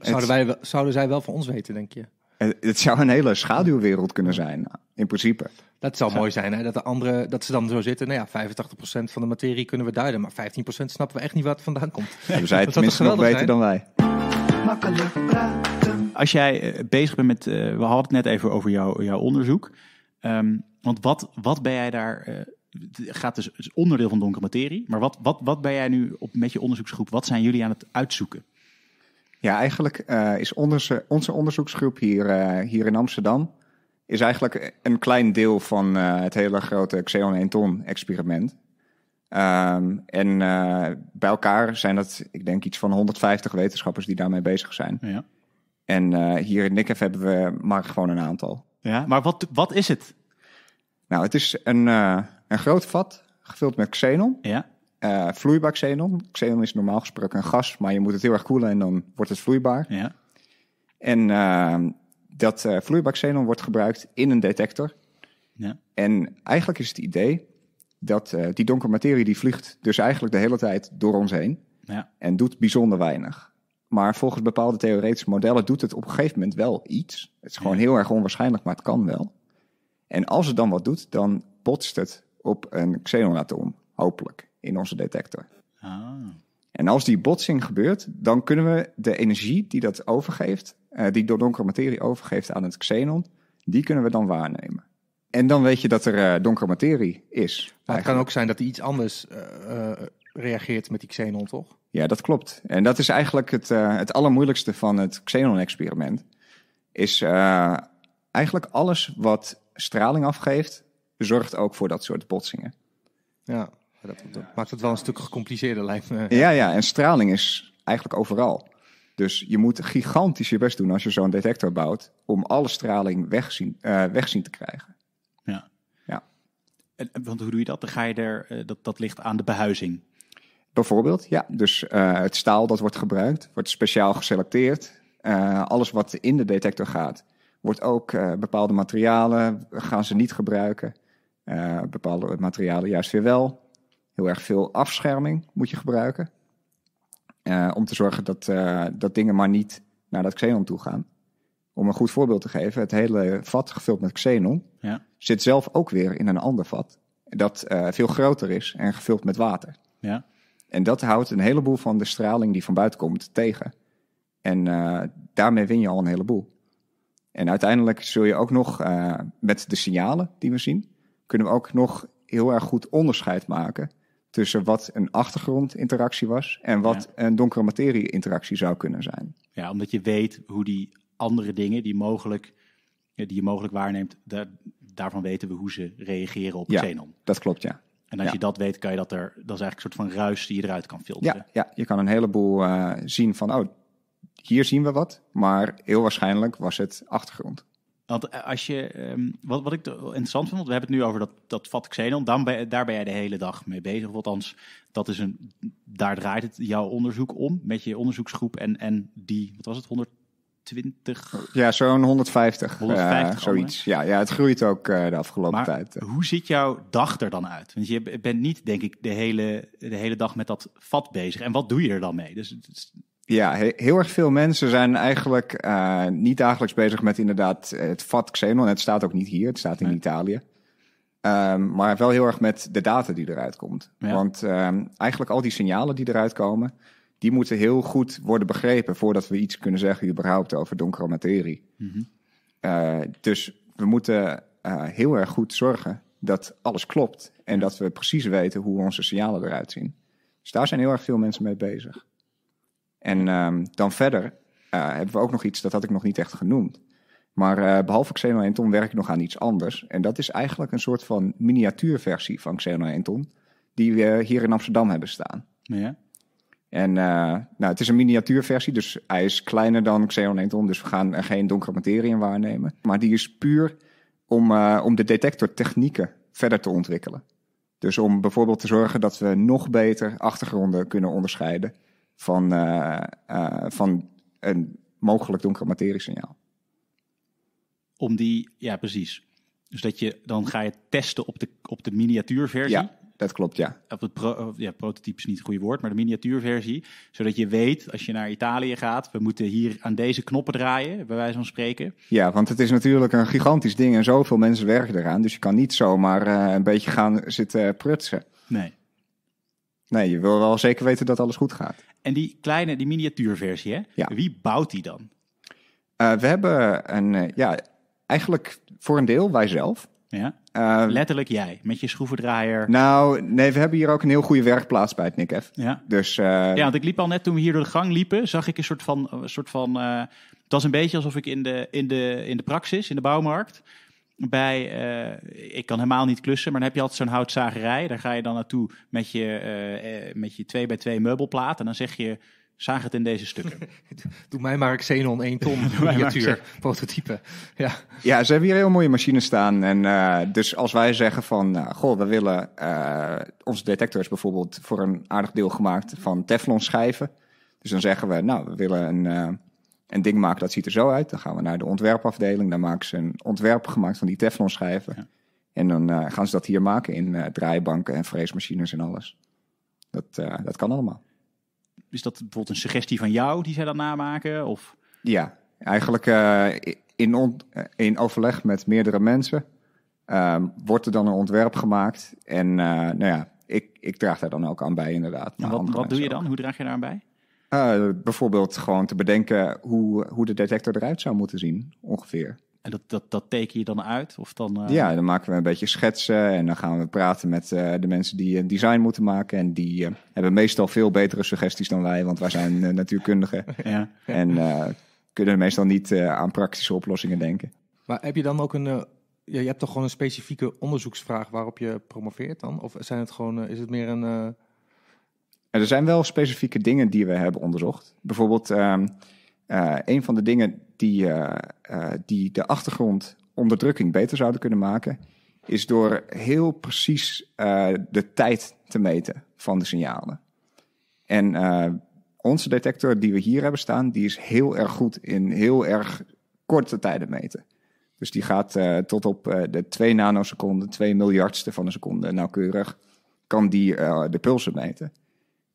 Zouden, wij, zouden zij wel van ons weten, denk je? Het zou een hele schaduwwereld kunnen zijn, in principe. Dat zou mooi zijn, hè? Dat, de andere, dat ze dan zo zitten. Nou ja, 85% van de materie kunnen we duiden, maar 15% snappen we echt niet waar het vandaan komt. Ja, zijn het tenminste nog beter dan wij. Als jij eh, bezig bent met, eh, we hadden het net even over jou, jouw onderzoek. Ehm, want wat, wat ben jij daar, uh, gaat dus, onderdeel van donkere materie. Maar wat, wat, wat ben jij nu op, met je onderzoeksgroep, wat zijn jullie aan het uitzoeken? Ja, eigenlijk eh, is onze, onze onderzoeksgroep hier, eh, hier in Amsterdam... is eigenlijk een klein deel van eh, het hele grote Xeon 1 ton experiment. Ehm, en bij elkaar zijn dat, ik denk, iets van 150 wetenschappers die daarmee bezig zijn. Ja. En hier in NICF hebben we maar gewoon een aantal. Ja, maar wat, wat is het? Nou, het is een, een groot vat gevuld met xenon. Ja uh, vloeibaar xenon. Xenon is normaal gesproken een gas, maar je moet het heel erg koelen en dan wordt het vloeibaar. Ja. En ehm, dat uh, vloeibaar xenon wordt gebruikt in een detector. Ja. En eigenlijk is het idee dat eh, die donkere materie die vliegt dus eigenlijk de hele tijd door ons heen. Ja. En doet bijzonder weinig. Maar volgens bepaalde theoretische modellen doet het op een gegeven moment wel iets. Het is gewoon heel erg onwaarschijnlijk, maar het kan wel. En als het dan wat doet, dan botst het op een xenonatoom, hopelijk in onze detector. Ah. En als die botsing gebeurt, dan kunnen we de energie die dat overgeeft, uh, die door donkere materie overgeeft aan het xenon, die kunnen we dan waarnemen. En dan weet je dat er eh, donkere materie is. Maar het kan ook zijn dat hij iets anders eh, reageert met die xenon, toch? Ja, dat klopt. En dat is eigenlijk het, het allermoeilijkste van het xenon-experiment. Is eigenlijk alles wat straling afgeeft, zorgt ook voor dat soort botsingen. Ja dat, maakt het wel een stuk gecompliceerder, lijkt Ja, ja, en straling is eigenlijk overal. Dus je moet gigantisch je best doen als je zo'n detector bouwt om alle straling wegzien, eh, te krijgen. Ja. ja. want hoe doe je dat? Dan ga je er, eh, dat, dat ligt aan de behuizing. Bijvoorbeeld, ja. Dus eh, het staal dat wordt gebruikt, wordt speciaal geselecteerd. alles wat in de detector gaat, wordt ook bepaalde materialen gaan ze niet gebruiken. bepaalde materialen juist weer wel heel erg veel afscherming moet je gebruiken. Eh, om te zorgen dat, eh, dat dingen maar niet naar dat xenon toe gaan. Om een goed voorbeeld te geven, het hele vat gevuld met xenon ja. zit zelf ook weer in een ander vat. Dat eh, veel groter is en gevuld met water. Ja. En dat houdt een heleboel van de straling die van buiten komt tegen. En daarmee win je al een heleboel. En uiteindelijk zul je ook nog met de signalen die we zien, kunnen we ook nog heel erg goed onderscheid maken tussen wat een achtergrondinteractie was en wat een donkere materie interactie zou kunnen zijn. Ja, omdat je weet hoe die andere dingen die, mogelijk, die je mogelijk waarneemt, daar, daarvan weten we hoe ze reageren op ja, xenon. Dat klopt, ja. En als je dat weet, kan je dat er. Dat is eigenlijk een soort van ruis die je eruit kan filteren. Ja, ja. je kan een heleboel eh, zien van oh, hier zien we wat, maar heel waarschijnlijk was het achtergrond. Want eh, als je, ehm, wat, wat ik interessant vind, we hebben het nu over dat, dat vat Xenon, dan ben, daar ben jij de hele dag mee bezig. Althans, dat is een, daar draait het jouw onderzoek om, met je onderzoeksgroep en, en die, wat was het, 120? Ja, zo'n 150. 150 zoiets. Ja, ja, het groeit ook eh, de afgelopen maar tijd. Hoe ziet jouw dag er dan uit? Want je bent niet, denk ik, de hele, de hele dag met dat vat bezig. En wat doe je er dan mee? Dus, dus ja, heel erg veel mensen zijn eigenlijk eh, niet dagelijks bezig met inderdaad het vat Xenon. Het staat ook niet hier, het staat in Italië. Ehm, maar wel heel erg met de data die eruit komt. Want ehm, eigenlijk al die signalen die eruit komen, die moeten heel goed worden begrepen voordat we iets kunnen zeggen überhaupt over donkere materie. Mhm. Eh, dus we moeten eh, heel erg goed zorgen dat alles klopt en dat we precies weten hoe onze signalen eruit zien. Dus daar zijn heel erg veel mensen mee bezig. En ehm, dan verder eh, hebben we ook nog iets, dat had ik nog niet echt genoemd. Maar eh, behalve Xenoenton Ton werk ik nog aan iets anders. En dat is eigenlijk een soort van miniatuurversie van Xenon Ton. Die we hier in Amsterdam hebben staan. Ja. En eh, nou, het is een miniatuurversie, dus hij is kleiner dan Xenoenton. Ton. Dus we gaan er geen donkere materie in waarnemen. Maar die is puur om, om de detectortechnieken verder te ontwikkelen. Dus om bijvoorbeeld te zorgen dat we nog beter achtergronden kunnen onderscheiden van, eh, eh, van een mogelijk donkere materie signaal. Om die, ja precies. Dus dat je, dan ga je testen op de, op de miniatuurversie. Ja, dat klopt, ja. Op het pro, ja, prototype is niet het goede woord, maar de miniatuurversie. Zodat je weet, als je naar Italië gaat, we moeten hier aan deze knoppen draaien, bij wijze van spreken. Ja, want het is natuurlijk een gigantisch ding en zoveel mensen werken eraan. Dus je kan niet zomaar eh, een beetje gaan zitten prutsen. Nee. Nee, je wil wel zeker weten dat alles goed gaat. En die kleine, die miniatuurversie, hè? Wie bouwt die dan? Eh, we hebben een, eh, ja, eigenlijk voor een deel wij zelf. Ja. Eh, Letterlijk jij, met je schroevendraaier. Nou, nee, we hebben hier ook een heel goede werkplaats bij het NIKF. Ja. Dus, ja, want ik liep al net toen we hier door de gang liepen, zag ik een soort van. Een soort van het was een beetje alsof ik in de, in de, in de praxis, in de bouwmarkt bij, eh, ik kan helemaal niet klussen, maar dan heb je altijd zo'n houtzagerij. Daar ga je dan naartoe met je, eh, eh, met je 2 bij 2 meubelplaat en dan zeg je, zaag het in deze stukken. Doe mij maar Xenon 1 ton miniatuur, prototype. Ja. ja, ze hebben hier heel mooie machines staan. En dus als wij zeggen van, nou, goh, we willen... Uh, onze detector is bijvoorbeeld voor een aardig deel gemaakt van teflon schijven. Dus dan zeggen we, nou, we willen een een ding maken dat ziet er zo uit. Dan gaan we naar de ontwerpafdeling. Dan maken ze een ontwerp gemaakt van die Teflon schijven. En dan eh, gaan ze dat hier maken in eh, draaibanken en freesmachines en alles. Dat, eh, dat kan allemaal. Is dat bijvoorbeeld een suggestie van jou die zij dan namaken? Of? Ja, eigenlijk in, in overleg met meerdere mensen ehm, wordt er dan een ontwerp gemaakt. En nou ja, ik, ik draag daar dan ook aan bij inderdaad. wat, wat doe je dan? Hoe draag je daar aan bij? Eh, bijvoorbeeld gewoon te bedenken hoe, hoe de detector eruit zou moeten zien, ongeveer. En dat, dat, dat teken je dan uit? Of dan, eh, Ja, dan maken we een beetje schetsen en dan gaan we praten met eh, de mensen die een design moeten maken. En die hebben meestal veel betere suggesties dan wij, want wij zijn natuurkundigen. ja. En kunnen meestal niet aan praktische oplossingen denken. Maar heb je dan ook een ja, je hebt toch gewoon een specifieke onderzoeksvraag waarop je promoveert dan? Of zijn het gewoon, is het meer een, er zijn wel specifieke dingen die we hebben onderzocht. Bijvoorbeeld, ehm, eh, een van de dingen die, eh, eh, die de achtergrond onderdrukking beter zouden kunnen maken, is door heel precies de tijd te meten van de signalen. En onze detector die we hier hebben staan, die is heel erg goed in heel erg korte tijden meten. Dus die gaat tot op de 2 nanoseconden, 2 miljardste van een seconde nauwkeurig, kan die de pulsen meten.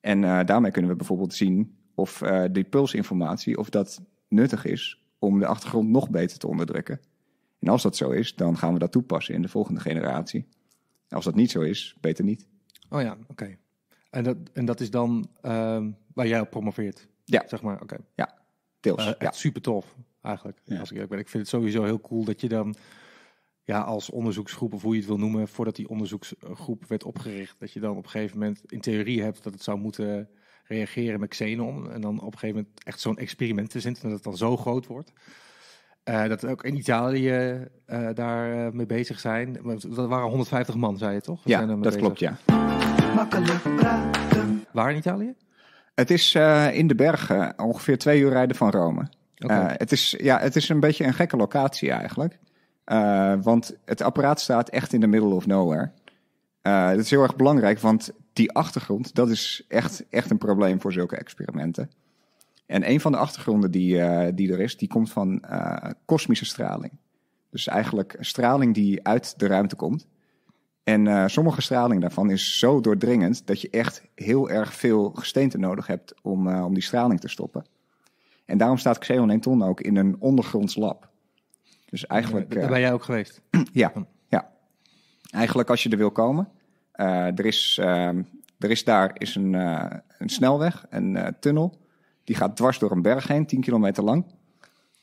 En eh, daarmee kunnen we bijvoorbeeld zien of eh, die pulsinformatie of dat nuttig is om de achtergrond nog beter te onderdrukken. En als dat zo is, dan gaan we dat toepassen in de volgende generatie. als dat niet zo is, beter niet. Oh ja, oké. En, dat, en dat is dan ehm, waar jij promoveert? Ja. Zeg maar, oké. Ja, deels. Eh, ja. Super tof, eigenlijk, als ik Ik vind het sowieso heel cool dat je dan ja, als onderzoeksgroep, of hoe je het wil noemen, voordat die onderzoeksgroep werd opgericht, dat je dan op een gegeven moment in theorie hebt dat het zou moeten reageren met xenon. En dan op een gegeven moment echt zo'n experiment te zitten dat het dan zo groot wordt. Uh, dat ook in Italië uh, daar eh, mee bezig zijn. Dat waren 150 man, zei je toch? ja, dat klopt, ja. Waar in Italië? Het is in de bergen, ongeveer twee uur rijden van Rome. Okay. het, is, ja, het is een beetje een gekke locatie eigenlijk. Eh, want het apparaat staat echt in the middle of nowhere. Uh, eh, dat is heel erg belangrijk, want die achtergrond, dat is echt, echt een probleem voor zulke experimenten. En een van de achtergronden die, eh, die er is, die komt van kosmische straling. Dus eigenlijk straling die uit de ruimte komt. En sommige straling daarvan is zo doordringend dat je echt heel erg veel gesteente nodig hebt om, om die straling te stoppen. En daarom staat Xeon 1 ton ook in een ondergronds lab. Dus eigenlijk... daar eh, ben jij ook geweest? ja, ja. Eigenlijk als je er wil komen. Eh, er, is, ehm, er is daar is een, eh, een snelweg, een tunnel. Die gaat dwars door een berg heen, 10 kilometer lang.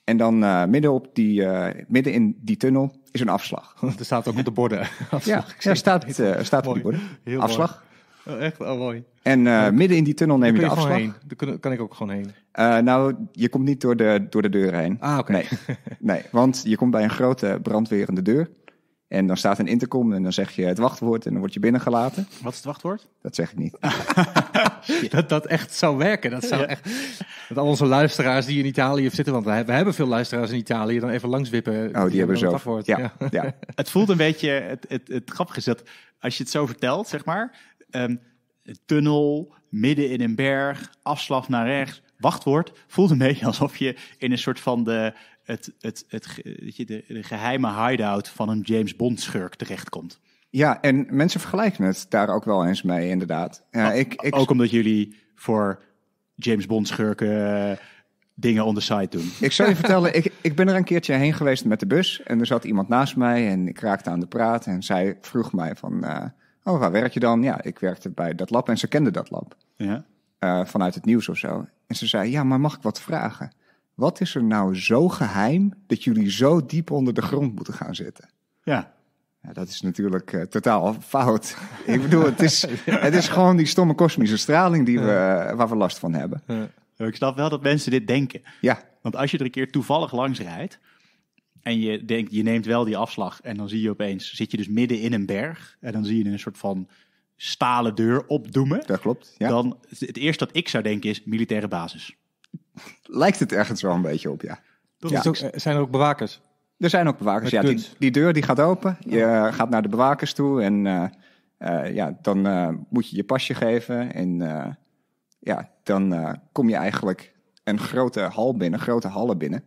En dan midden, op die, midden in die tunnel is een afslag. er staat ook op de borden. Ja, ja staat, uh, staat op de borden. afslag. Oh, echt, oh mooi. En eh, midden in die tunnel neem je, de afslag. Heen. Daar kan ik ook gewoon heen. Eh, nou, je komt niet door de, door de deur heen. Ah, oké. Nee. nee, want je komt bij een grote brandwerende deur. En dan staat een intercom en dan zeg je het wachtwoord en dan word je binnengelaten. Wat is het wachtwoord? Dat zeg ik niet. dat dat echt zou werken. Dat zou echt. Dat al onze luisteraars die in Italië zitten, want we hebben veel luisteraars in Italië, dan even langswippen. Oh, die, hebben zo. Het, ja, ja. ja, Het voelt een beetje. Het, het, het grappige is dat als je het zo vertelt, zeg maar, Um, tunnel, midden in een berg, afslag naar rechts, wachtwoord. Voelt een beetje alsof je in een soort van de, het, het, het, je, de, geheime hideout van een James Bond schurk terechtkomt. Ja, en mensen vergelijken het daar ook wel eens mee, inderdaad. Ja, ik, Ook omdat jullie voor James Bond schurken eh, dingen on the side doen. Ik zou je vertellen, ik, ik ben er een keertje heen geweest met de bus. En er zat iemand naast mij en ik raakte aan de praat. En zij vroeg mij van, eh, Oh, waar werk je dan? Ja, ik werkte bij dat lab en ze kenden dat lab. Ja. Eh, vanuit het nieuws of zo. En ze zei, ja, maar mag ik wat vragen? Wat is er nou zo geheim dat jullie zo diep onder de grond moeten gaan zitten? Ja. ja dat is natuurlijk eh, totaal fout. ik bedoel, het is, het is gewoon die stomme kosmische straling die we, waar we last van hebben. Ik snap wel dat mensen dit denken. Ja. Want als je er een keer toevallig langs rijdt, en je denkt, je neemt wel die afslag. En dan zie je opeens, zit je dus midden in een berg. En dan zie je een soort van stalen deur opdoemen. Dat klopt. Ja. Dan het eerste dat ik zou denken is militaire basis. Lijkt het ergens wel een beetje op, ja. Dat ja. Ook, eh, zijn er ook bewakers? Er zijn ook bewakers, ja. Die, deur die gaat open. Je gaat naar de bewakers toe. En eh, eh, ja, dan moet je je pasje geven. En ja, dan kom je eigenlijk een grote hal binnen, grote hallen binnen.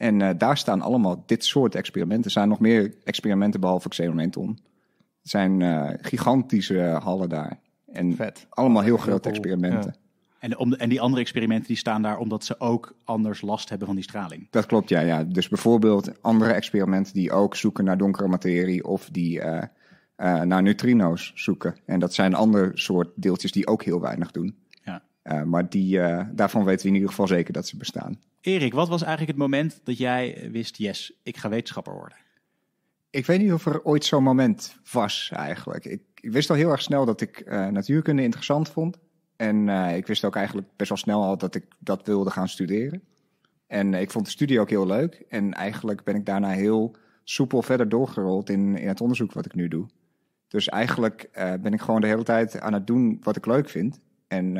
En eh, daar staan allemaal dit soort experimenten. Er zijn nog meer experimenten behalve Xenon Er Het zijn eh, gigantische eh, hallen daar. En Vet. allemaal heel grote experimenten. En, om en die andere experimenten die staan daar omdat ze ook anders last hebben van die straling. Dat klopt, ja. ja. Dus bijvoorbeeld andere experimenten die ook zoeken naar donkere materie of die naar neutrino's zoeken. En dat zijn andere soort deeltjes die ook heel weinig doen. Eh, maar die, eh, daarvan weten we in ieder geval zeker dat ze bestaan. Erik, wat was eigenlijk het moment dat jij wist: yes, ik ga wetenschapper worden? Ik weet niet of er ooit zo'n moment was eigenlijk. Ik, wist al heel erg snel dat ik eh, natuurkunde interessant vond. En ik wist ook eigenlijk best wel snel al dat ik dat wilde gaan studeren. En ik vond de studie ook heel leuk. En eigenlijk ben ik daarna heel soepel verder doorgerold in, in het onderzoek wat ik nu doe. Dus eigenlijk ben ik gewoon de hele tijd aan het doen wat ik leuk vind. En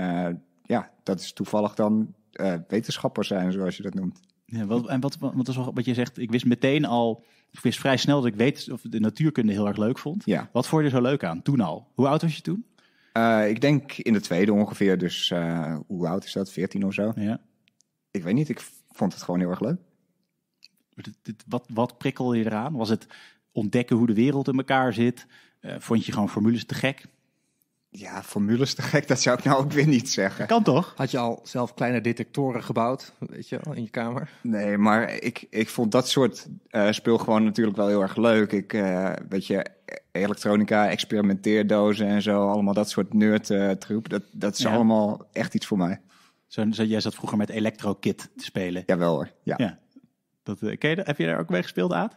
ja, dat is toevallig dan uh, wetenschapper zijn, zoals je dat noemt. Ja, wat, en wat, wat, is wat je zegt, ik wist meteen al, ik wist vrij snel dat ik weet of de natuurkunde heel erg leuk vond. Ja. Wat vond je er zo leuk aan toen al? Hoe oud was je toen? Eh, ik denk in de tweede ongeveer, dus eh, hoe oud is dat? 14 of zo? Ja. Ik weet niet, ik vond het gewoon heel erg leuk. Wat, wat prikkelde je eraan? Was het ontdekken hoe de wereld in elkaar zit? vond je gewoon formules te gek? Ja, formules te gek, dat zou ik nou ook weer niet zeggen. Kan toch? Had je al zelf kleine detectoren gebouwd, weet je, in je kamer? Nee, maar ik, ik vond dat soort uh, eh, speel gewoon natuurlijk wel heel erg leuk. Ik, uh, weet je, elektronica, experimenteerdozen en zo, allemaal dat soort nerd eh, troep. Dat, dat is allemaal echt iets voor mij. Zo, jij zat vroeger met Electro Kit te spelen. Jawel hoor, ja. ja. Dat, ken je, heb je daar ook mee gespeeld, Aad?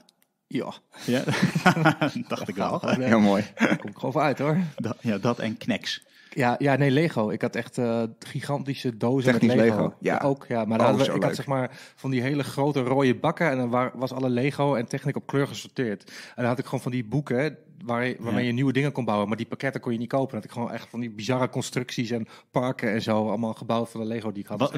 Ja. ja? dacht ik wel. Heel mooi. Komt er gewoon uit hoor. ja, dat en knex ja, ja, nee, Lego. Ik had echt eh, gigantische dozen Technisch met Lego. Ja. ook, ja. Maar oh, we, ik had zeg maar van die hele grote rode bakken en dan was alle Lego en techniek op kleur gesorteerd. En dan had ik gewoon van die boeken waar, waarmee je nieuwe dingen kon bouwen, maar die pakketten kon je niet kopen. Dan had ik gewoon echt van die bizarre constructies en parken en zo allemaal gebouwd van de Lego die ik had. Wat,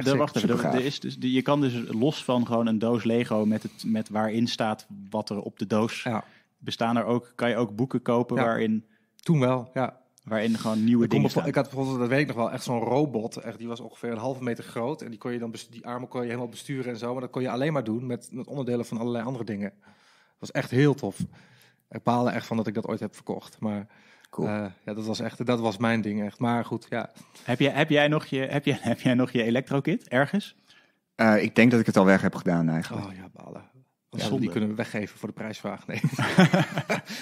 er is dus, je kan dus los van gewoon een doos Lego met, het, met waarin staat wat er op de doos ja. bestaan er ook, kan je ook boeken kopen waarin... Toen wel, ja. Waarin gewoon nieuwe dingen staan. Ik had bijvoorbeeld, dat weet ik nog wel, echt zo'n robot. Echt, die was ongeveer een halve meter groot. En die, kon je dan die armen kon je helemaal besturen en zo. Maar dat kon je alleen maar doen met, met onderdelen van allerlei andere dingen. Dat was echt heel tof. Ik baalde echt van dat ik dat ooit heb verkocht. Maar eh, ja, dat was echt, dat was mijn ding echt. Maar goed, ja. Heb jij, heb jij, nog, je, heb jij, heb jij nog je elektrokit ergens? Eh, ik denk dat ik het al weg heb gedaan eigenlijk. Oh ja, balen. Ja, die kunnen we weggeven voor de prijsvraag. Nee. maar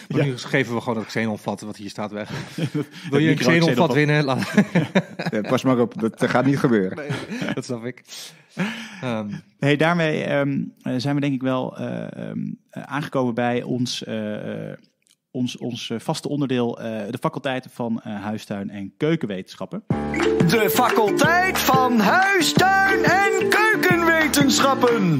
ja. nu geven we gewoon het Xenonvat wat hier staat weg. Wil je een Xenonvat winnen? ja, pas maar op, dat gaat niet gebeuren. dat snap ik. Ehm. Hey, daarmee ehm, eh, zijn we denk ik wel eh, ehm, eh, aangekomen bij ons ons, ons eh, vaste onderdeel, eh, de faculteiten van eh, Huistuin en Keukenwetenschappen. De faculteit van Huistuin en Keukenwetenschappen.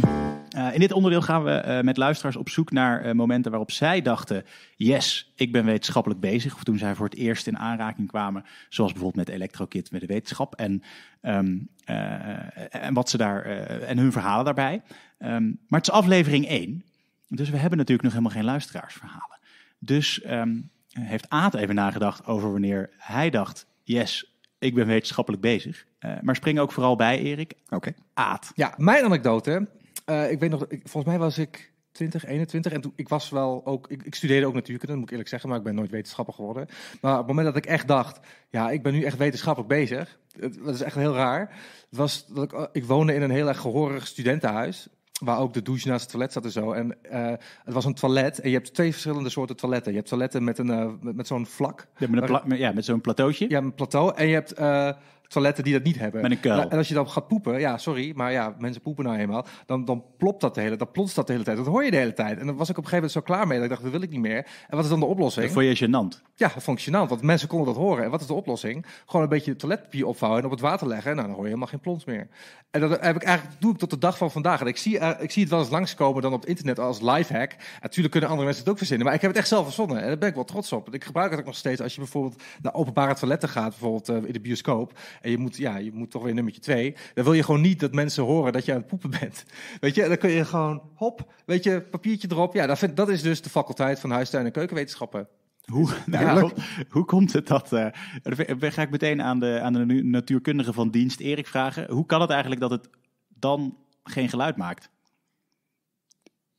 in dit onderdeel gaan we met luisteraars op zoek naar momenten waarop zij dachten: yes, ik ben wetenschappelijk bezig. Of toen zij voor het eerst in aanraking kwamen, zoals bijvoorbeeld met Electrokit, met de wetenschap. En, ehm, en, wat ze daar, en hun verhalen daarbij. Ehm, maar het is aflevering 1. Dus we hebben natuurlijk nog helemaal geen luisteraarsverhalen. Dus ehm, heeft Aad even nagedacht over wanneer hij dacht: yes, ik ben wetenschappelijk bezig. Eh, maar spring ook vooral bij, Erik. Oké. Aat. Aad. Ja, mijn anekdote. Eh, ik weet nog, volgens mij was ik 20, 21. En toen, ik was wel ook, ik, studeerde ook natuurkunde, moet ik eerlijk zeggen, maar ik ben nooit wetenschapper geworden. Maar op het moment dat ik echt dacht, ja, ik ben nu echt wetenschappelijk bezig, dat is echt heel raar, was dat ik, eh, ik woonde in een heel erg gehoorig studentenhuis waar ook de douche naast het toilet zat en zo. En eh, het was een toilet. En je hebt twee verschillende soorten toiletten. Je hebt toiletten met, een, eh, met, zo'n vlak. Ja, met, een waar... ja, met zo'n plateautje. Ja, een plateau. En je hebt eh, toiletten die dat niet hebben. En als je dan gaat poepen, ja, sorry, maar ja, mensen poepen nou eenmaal. Dan, dan plopt dat de hele dan plotst dat de hele tijd. Dat hoor je de hele tijd. En dan was ik op een gegeven moment zo klaar mee dat ik dacht, dat wil ik niet meer. En wat is dan de oplossing? Dat je gênant? Ja, dat want mensen konden dat horen. En wat is de oplossing? Gewoon een beetje de toiletpapier opvouwen en op het water leggen. En nou, dan hoor je helemaal geen plons meer. En dat heb ik eigenlijk, doe ik tot de dag van vandaag. En ik zie, eh, ik zie het wel eens langskomen dan op het internet als lifehack. Natuurlijk kunnen andere mensen het ook verzinnen, maar ik heb het echt zelf verzonnen. En daar ben ik wel trots op. Ik gebruik het ook nog steeds als je bijvoorbeeld naar openbare toiletten gaat, bijvoorbeeld eh, in de bioscoop. En je moet, ja, je moet toch weer nummertje twee. Dan wil je gewoon niet dat mensen horen dat je aan het poepen bent. Weet je, dan kun je gewoon, hop, weet je, papiertje erop. Ja, dat, vind, dat is dus de faculteit van huistuin- en keukenwetenschappen. Hoe, nou, hoe, komt het dat? Uh, ga ik meteen aan de, aan de natuurkundige van dienst, Erik, vragen. Hoe kan het eigenlijk dat het dan geen geluid maakt?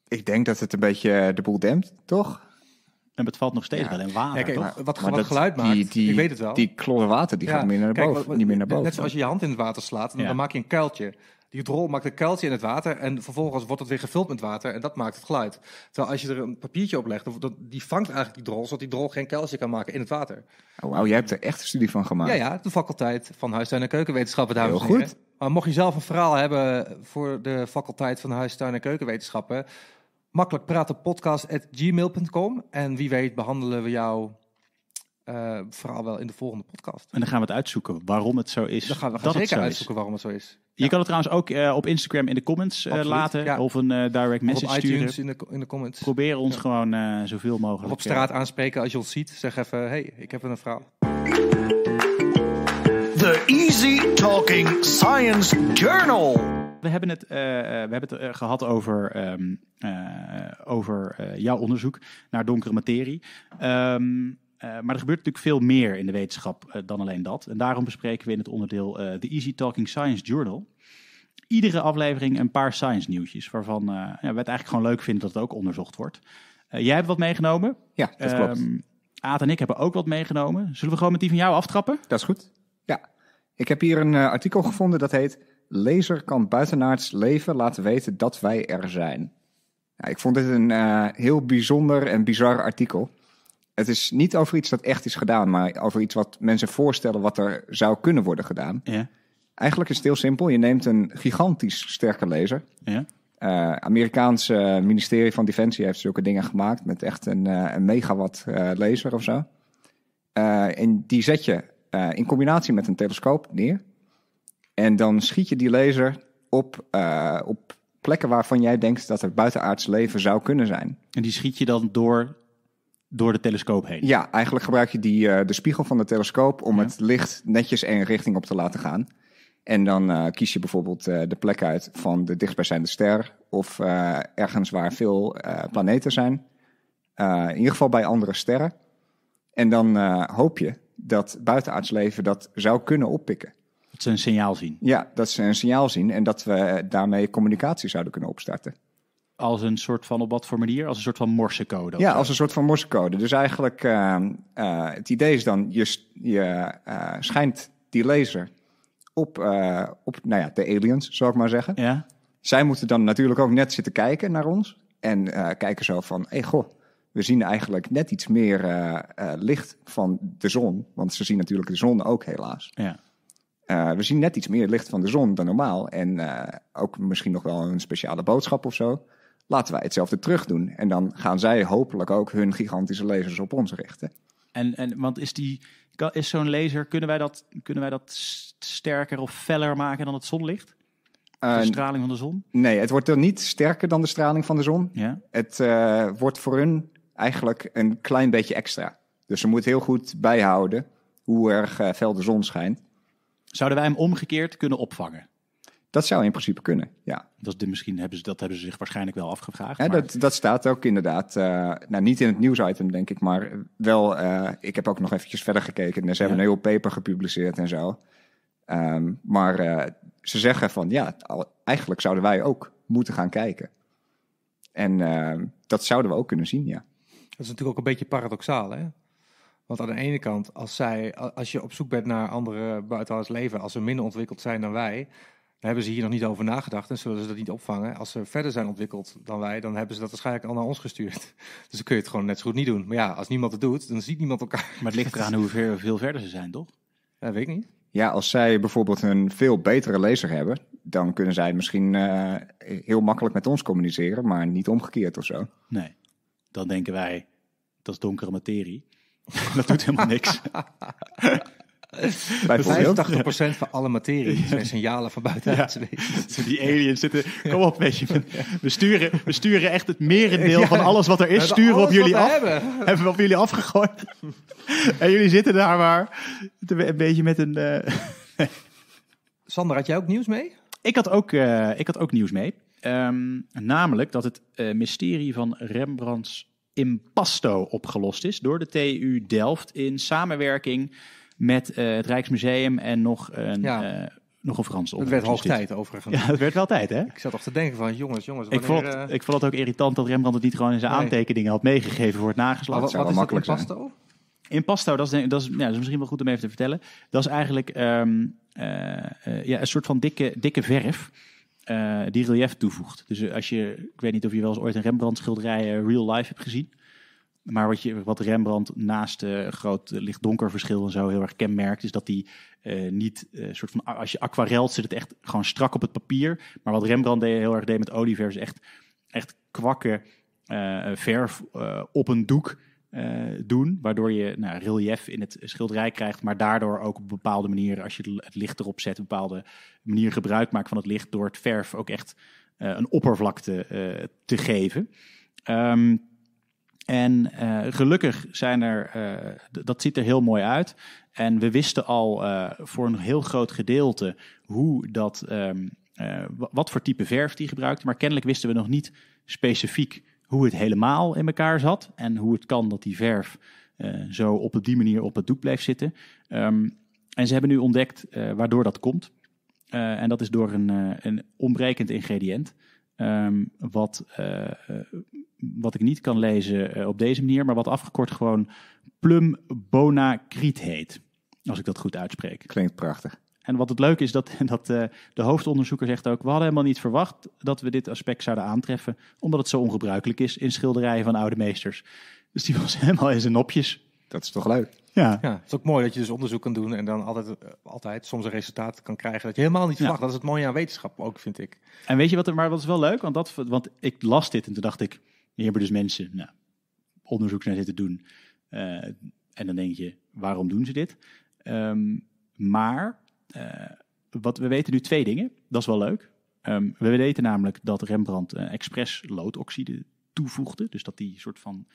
Ik denk dat het een beetje eh, de boel dempt, toch? En het valt nog steeds wel in water, toch? Wat, wat geluid maakt, die, ik weet het wel. Die klodder water, die ja. gaat meer naar boven, niet meer naar boven. Net zoals je je hand in het water slaat, dan, maak je een kuiltje. Die drol maakt een kuiltje in het water en vervolgens wordt het weer gevuld met water en dat maakt het geluid. Terwijl als je er een papiertje op legt, die vangt eigenlijk die drol, zodat die drol geen kuiltje kan maken in het water. Oh, wauw, jij hebt er echt een studie van gemaakt. Ja, ja, de faculteit van Huistuin en Keukenwetenschappen, daar. Heel goed. Maar mocht je zelf een verhaal hebben voor de faculteit van Huistuin en Keukenwetenschappen, makkelijk praten podcast@gmail.com En wie weet behandelen we jou uh, vooral wel in de volgende podcast. En dan gaan we het uitzoeken waarom het zo is. Dan gaan we gaan zeker uitzoeken waarom het zo is. Je kan het trouwens ook eh, op Instagram in de comments eh, laten. Of een direct message op iTunes sturen. In de, in de comments. Probeer ons gewoon zoveel mogelijk. op straat aanspreken als je ons ziet. Zeg even, hey, ik heb een verhaal. The Easy Talking Science Journal we hebben het, eh, eh, we hebben het eh, gehad over, ehm, over jouw onderzoek naar donkere materie. Ehm, maar er gebeurt natuurlijk veel meer in de wetenschap dan alleen dat. En daarom bespreken we in het onderdeel de Easy Talking Science Journal. Iedere aflevering een paar science nieuwtjes, waarvan ja, we het eigenlijk gewoon leuk vinden dat het ook onderzocht wordt. jij hebt wat meegenomen. Ja, dat ehm, klopt. Aad en ik hebben ook wat meegenomen. Zullen we gewoon met die van jou aftrappen? Dat is goed. Ja. Ik heb hier een artikel gevonden dat heet Laser kan buitenaards leven laten weten dat wij er zijn. ik vond dit een eh, heel bijzonder en bizar artikel. Het is niet over iets dat echt is gedaan, maar over iets wat mensen voorstellen wat er zou kunnen worden gedaan. Ja. Eigenlijk is het heel simpel. Je neemt een gigantisch sterke laser. Ja. Uh, eh, Amerikaans ministerie van Defensie heeft zulke dingen gemaakt met echt een, eh, een megawatt laser of zo. en die zet je in combinatie met een telescoop neer. En dan schiet je die laser op, eh, op plekken waarvan jij denkt dat er buitenaards leven zou kunnen zijn. En die schiet je dan door, door de telescoop heen? Ja, eigenlijk gebruik je die, eh, de spiegel van de telescoop om het licht netjes één richting op te laten gaan. En dan eh, kies je bijvoorbeeld de plek uit van de dichtstbijzijnde ster of ergens waar veel planeten zijn. in ieder geval bij andere sterren. En dan hoop je dat buitenaards leven dat zou kunnen oppikken. Dat ze een signaal zien. Ja, dat ze een signaal zien en dat we daarmee communicatie zouden kunnen opstarten. Als een soort van, op wat voor manier? Als een soort van morsecode? Ja, als een soort van morsecode. Dus eigenlijk, ehm, eh, het idee is dan, je, je eh, schijnt die laser op, eh, op nou ja, de aliens, zou ik maar zeggen. Ja. Zij moeten dan natuurlijk ook net zitten kijken naar ons. En kijken zo van, hey goh, we zien eigenlijk net iets meer licht van de zon. Want ze zien natuurlijk de zon ook helaas. Ja. Eh, we zien net iets meer licht van de zon dan normaal. En eh, ook misschien nog wel een speciale boodschap of zo. Laten wij hetzelfde terug doen. En dan gaan zij hopelijk ook hun gigantische lasers op ons richten. En, en want is, die, is zo'n laser, kunnen wij, dat, kunnen wij dat sterker of feller maken dan het zonlicht? De eh, straling van de zon? nee, het wordt er niet sterker dan de straling van de zon. Ja. Het wordt voor hun eigenlijk een klein beetje extra. Dus ze moeten heel goed bijhouden hoe erg fel de zon schijnt. Zouden wij hem omgekeerd kunnen opvangen? Dat zou in principe kunnen, ja. Dat, de, misschien hebben ze, dat hebben ze zich waarschijnlijk wel afgevraagd. dat, dat staat ook inderdaad, eh, nou niet in het nieuwsitem denk ik, maar wel, eh, ik heb ook nog eventjes verder gekeken. En ze hebben een heel paper gepubliceerd en zo. Ehm, maar eh, ze zeggen van, ja, eigenlijk zouden wij ook moeten gaan kijken. En ehm, dat zouden we ook kunnen zien, ja. Dat is natuurlijk ook een beetje paradoxaal, hè? Want aan de ene kant, als, zij, als je op zoek bent naar andere buitenlands leven, als ze minder ontwikkeld zijn dan wij, dan hebben ze hier nog niet over nagedacht en zullen ze dat niet opvangen. Als ze verder zijn ontwikkeld dan wij, dan hebben ze dat waarschijnlijk al naar ons gestuurd. Dus dan kun je het gewoon net zo goed niet doen. Maar ja, als niemand het doet, dan ziet niemand elkaar. Maar het ligt eraan hoe ver, veel verder ze zijn, toch? Dat weet ik niet. Ja, als zij bijvoorbeeld een veel betere lezer hebben, dan kunnen zij misschien eh, heel makkelijk met ons communiceren, maar niet omgekeerd of zo. Nee, dan denken wij, dat is donkere materie. dat doet helemaal niks. 85% van alle materie zijn signalen van buitenuit. Ja. Die aliens zitten. Kom op, weet We sturen, we sturen echt het merendeel van alles wat er is, sturen op jullie af. Hebben. we op jullie afgegooid. en jullie zitten daar maar. Een beetje met een. Uh... Sander, had jij ook nieuws mee? Ik had ook, eh, ik had ook nieuws mee. Ehm, namelijk dat het eh, mysterie van Rembrandts impasto opgelost is door de TU Delft in samenwerking met eh, het Rijksmuseum en nog een. Ja. Uh, nog een Frans Het werd hoog tijd overigens. Ja, het werd wel tijd, hè? Ik zat toch te denken van, jongens, jongens. Wanneer, ik, vond het, eh, ik vond het ook irritant dat Rembrandt het niet gewoon in zijn aantekeningen had meegegeven voor het nageslacht. Wat, wat is dat impasto? Impasto, dat is, dat, is, ja, dat is misschien wel goed om even te vertellen. Dat is eigenlijk ehm, ja, een soort van dikke, dikke verf. Eh, die relief toevoegt. Dus eh, als je, ik weet niet of je wel eens ooit een Rembrandt schilderij eh, real life hebt gezien. Maar wat, je, wat Rembrandt naast een groot licht-donker verschil en zo heel erg kenmerkt, is dat hij niet soort van, als je aquarelt, zit het echt gewoon strak op het papier. Maar wat Rembrandt deed, heel erg deed met Oliver, is echt, echt kwakken verf op een doek eh, doen, waardoor je nou, relief in het schilderij krijgt, maar daardoor ook op bepaalde manieren, als je het licht erop zet, een bepaalde manier gebruik maakt van het licht door het verf ook echt eh, een oppervlakte eh, te geven. Ehm, en gelukkig zijn er, dat ziet er heel mooi uit. En we wisten al voor een heel groot gedeelte hoe dat, ehm, wat voor type verf die gebruikte. Maar kennelijk wisten we nog niet specifiek hoe het helemaal in elkaar zat en hoe het kan dat die verf eh, zo op die manier op het doek blijft zitten. Ehm, en ze hebben nu ontdekt eh, waardoor dat komt. Eh, en dat is door een, een ontbrekend ingrediënt. Ehm, wat, wat ik niet kan lezen op deze manier, maar wat afgekort gewoon plumbonacriet heet. Als ik dat goed uitspreek. Klinkt prachtig. En wat het leuke is, dat, dat eh, de hoofdonderzoeker zegt ook... we hadden helemaal niet verwacht dat we dit aspect zouden aantreffen... omdat het zo ongebruikelijk is in schilderijen van oude meesters. Dus die was helemaal in zijn nopjes. Dat is toch leuk? Ja. ja. Het is ook mooi dat je dus onderzoek kan doen... en dan altijd, eh, altijd soms een resultaat kan krijgen dat je helemaal niet verwacht. Dat is het mooie aan wetenschap ook, vind ik. En weet je wat er... maar wat is wel leuk, want, dat, want ik las dit en toen dacht ik... hier hebben dus mensen nou, onderzoek naar zitten doen... Eh, en dan denk je, waarom doen ze dit? Ehm, maar eh, wat, we weten nu twee dingen. Dat is wel leuk. Ehm, we weten namelijk dat Rembrandt uh, expres loodoxide toevoegde. Dus dat die soort van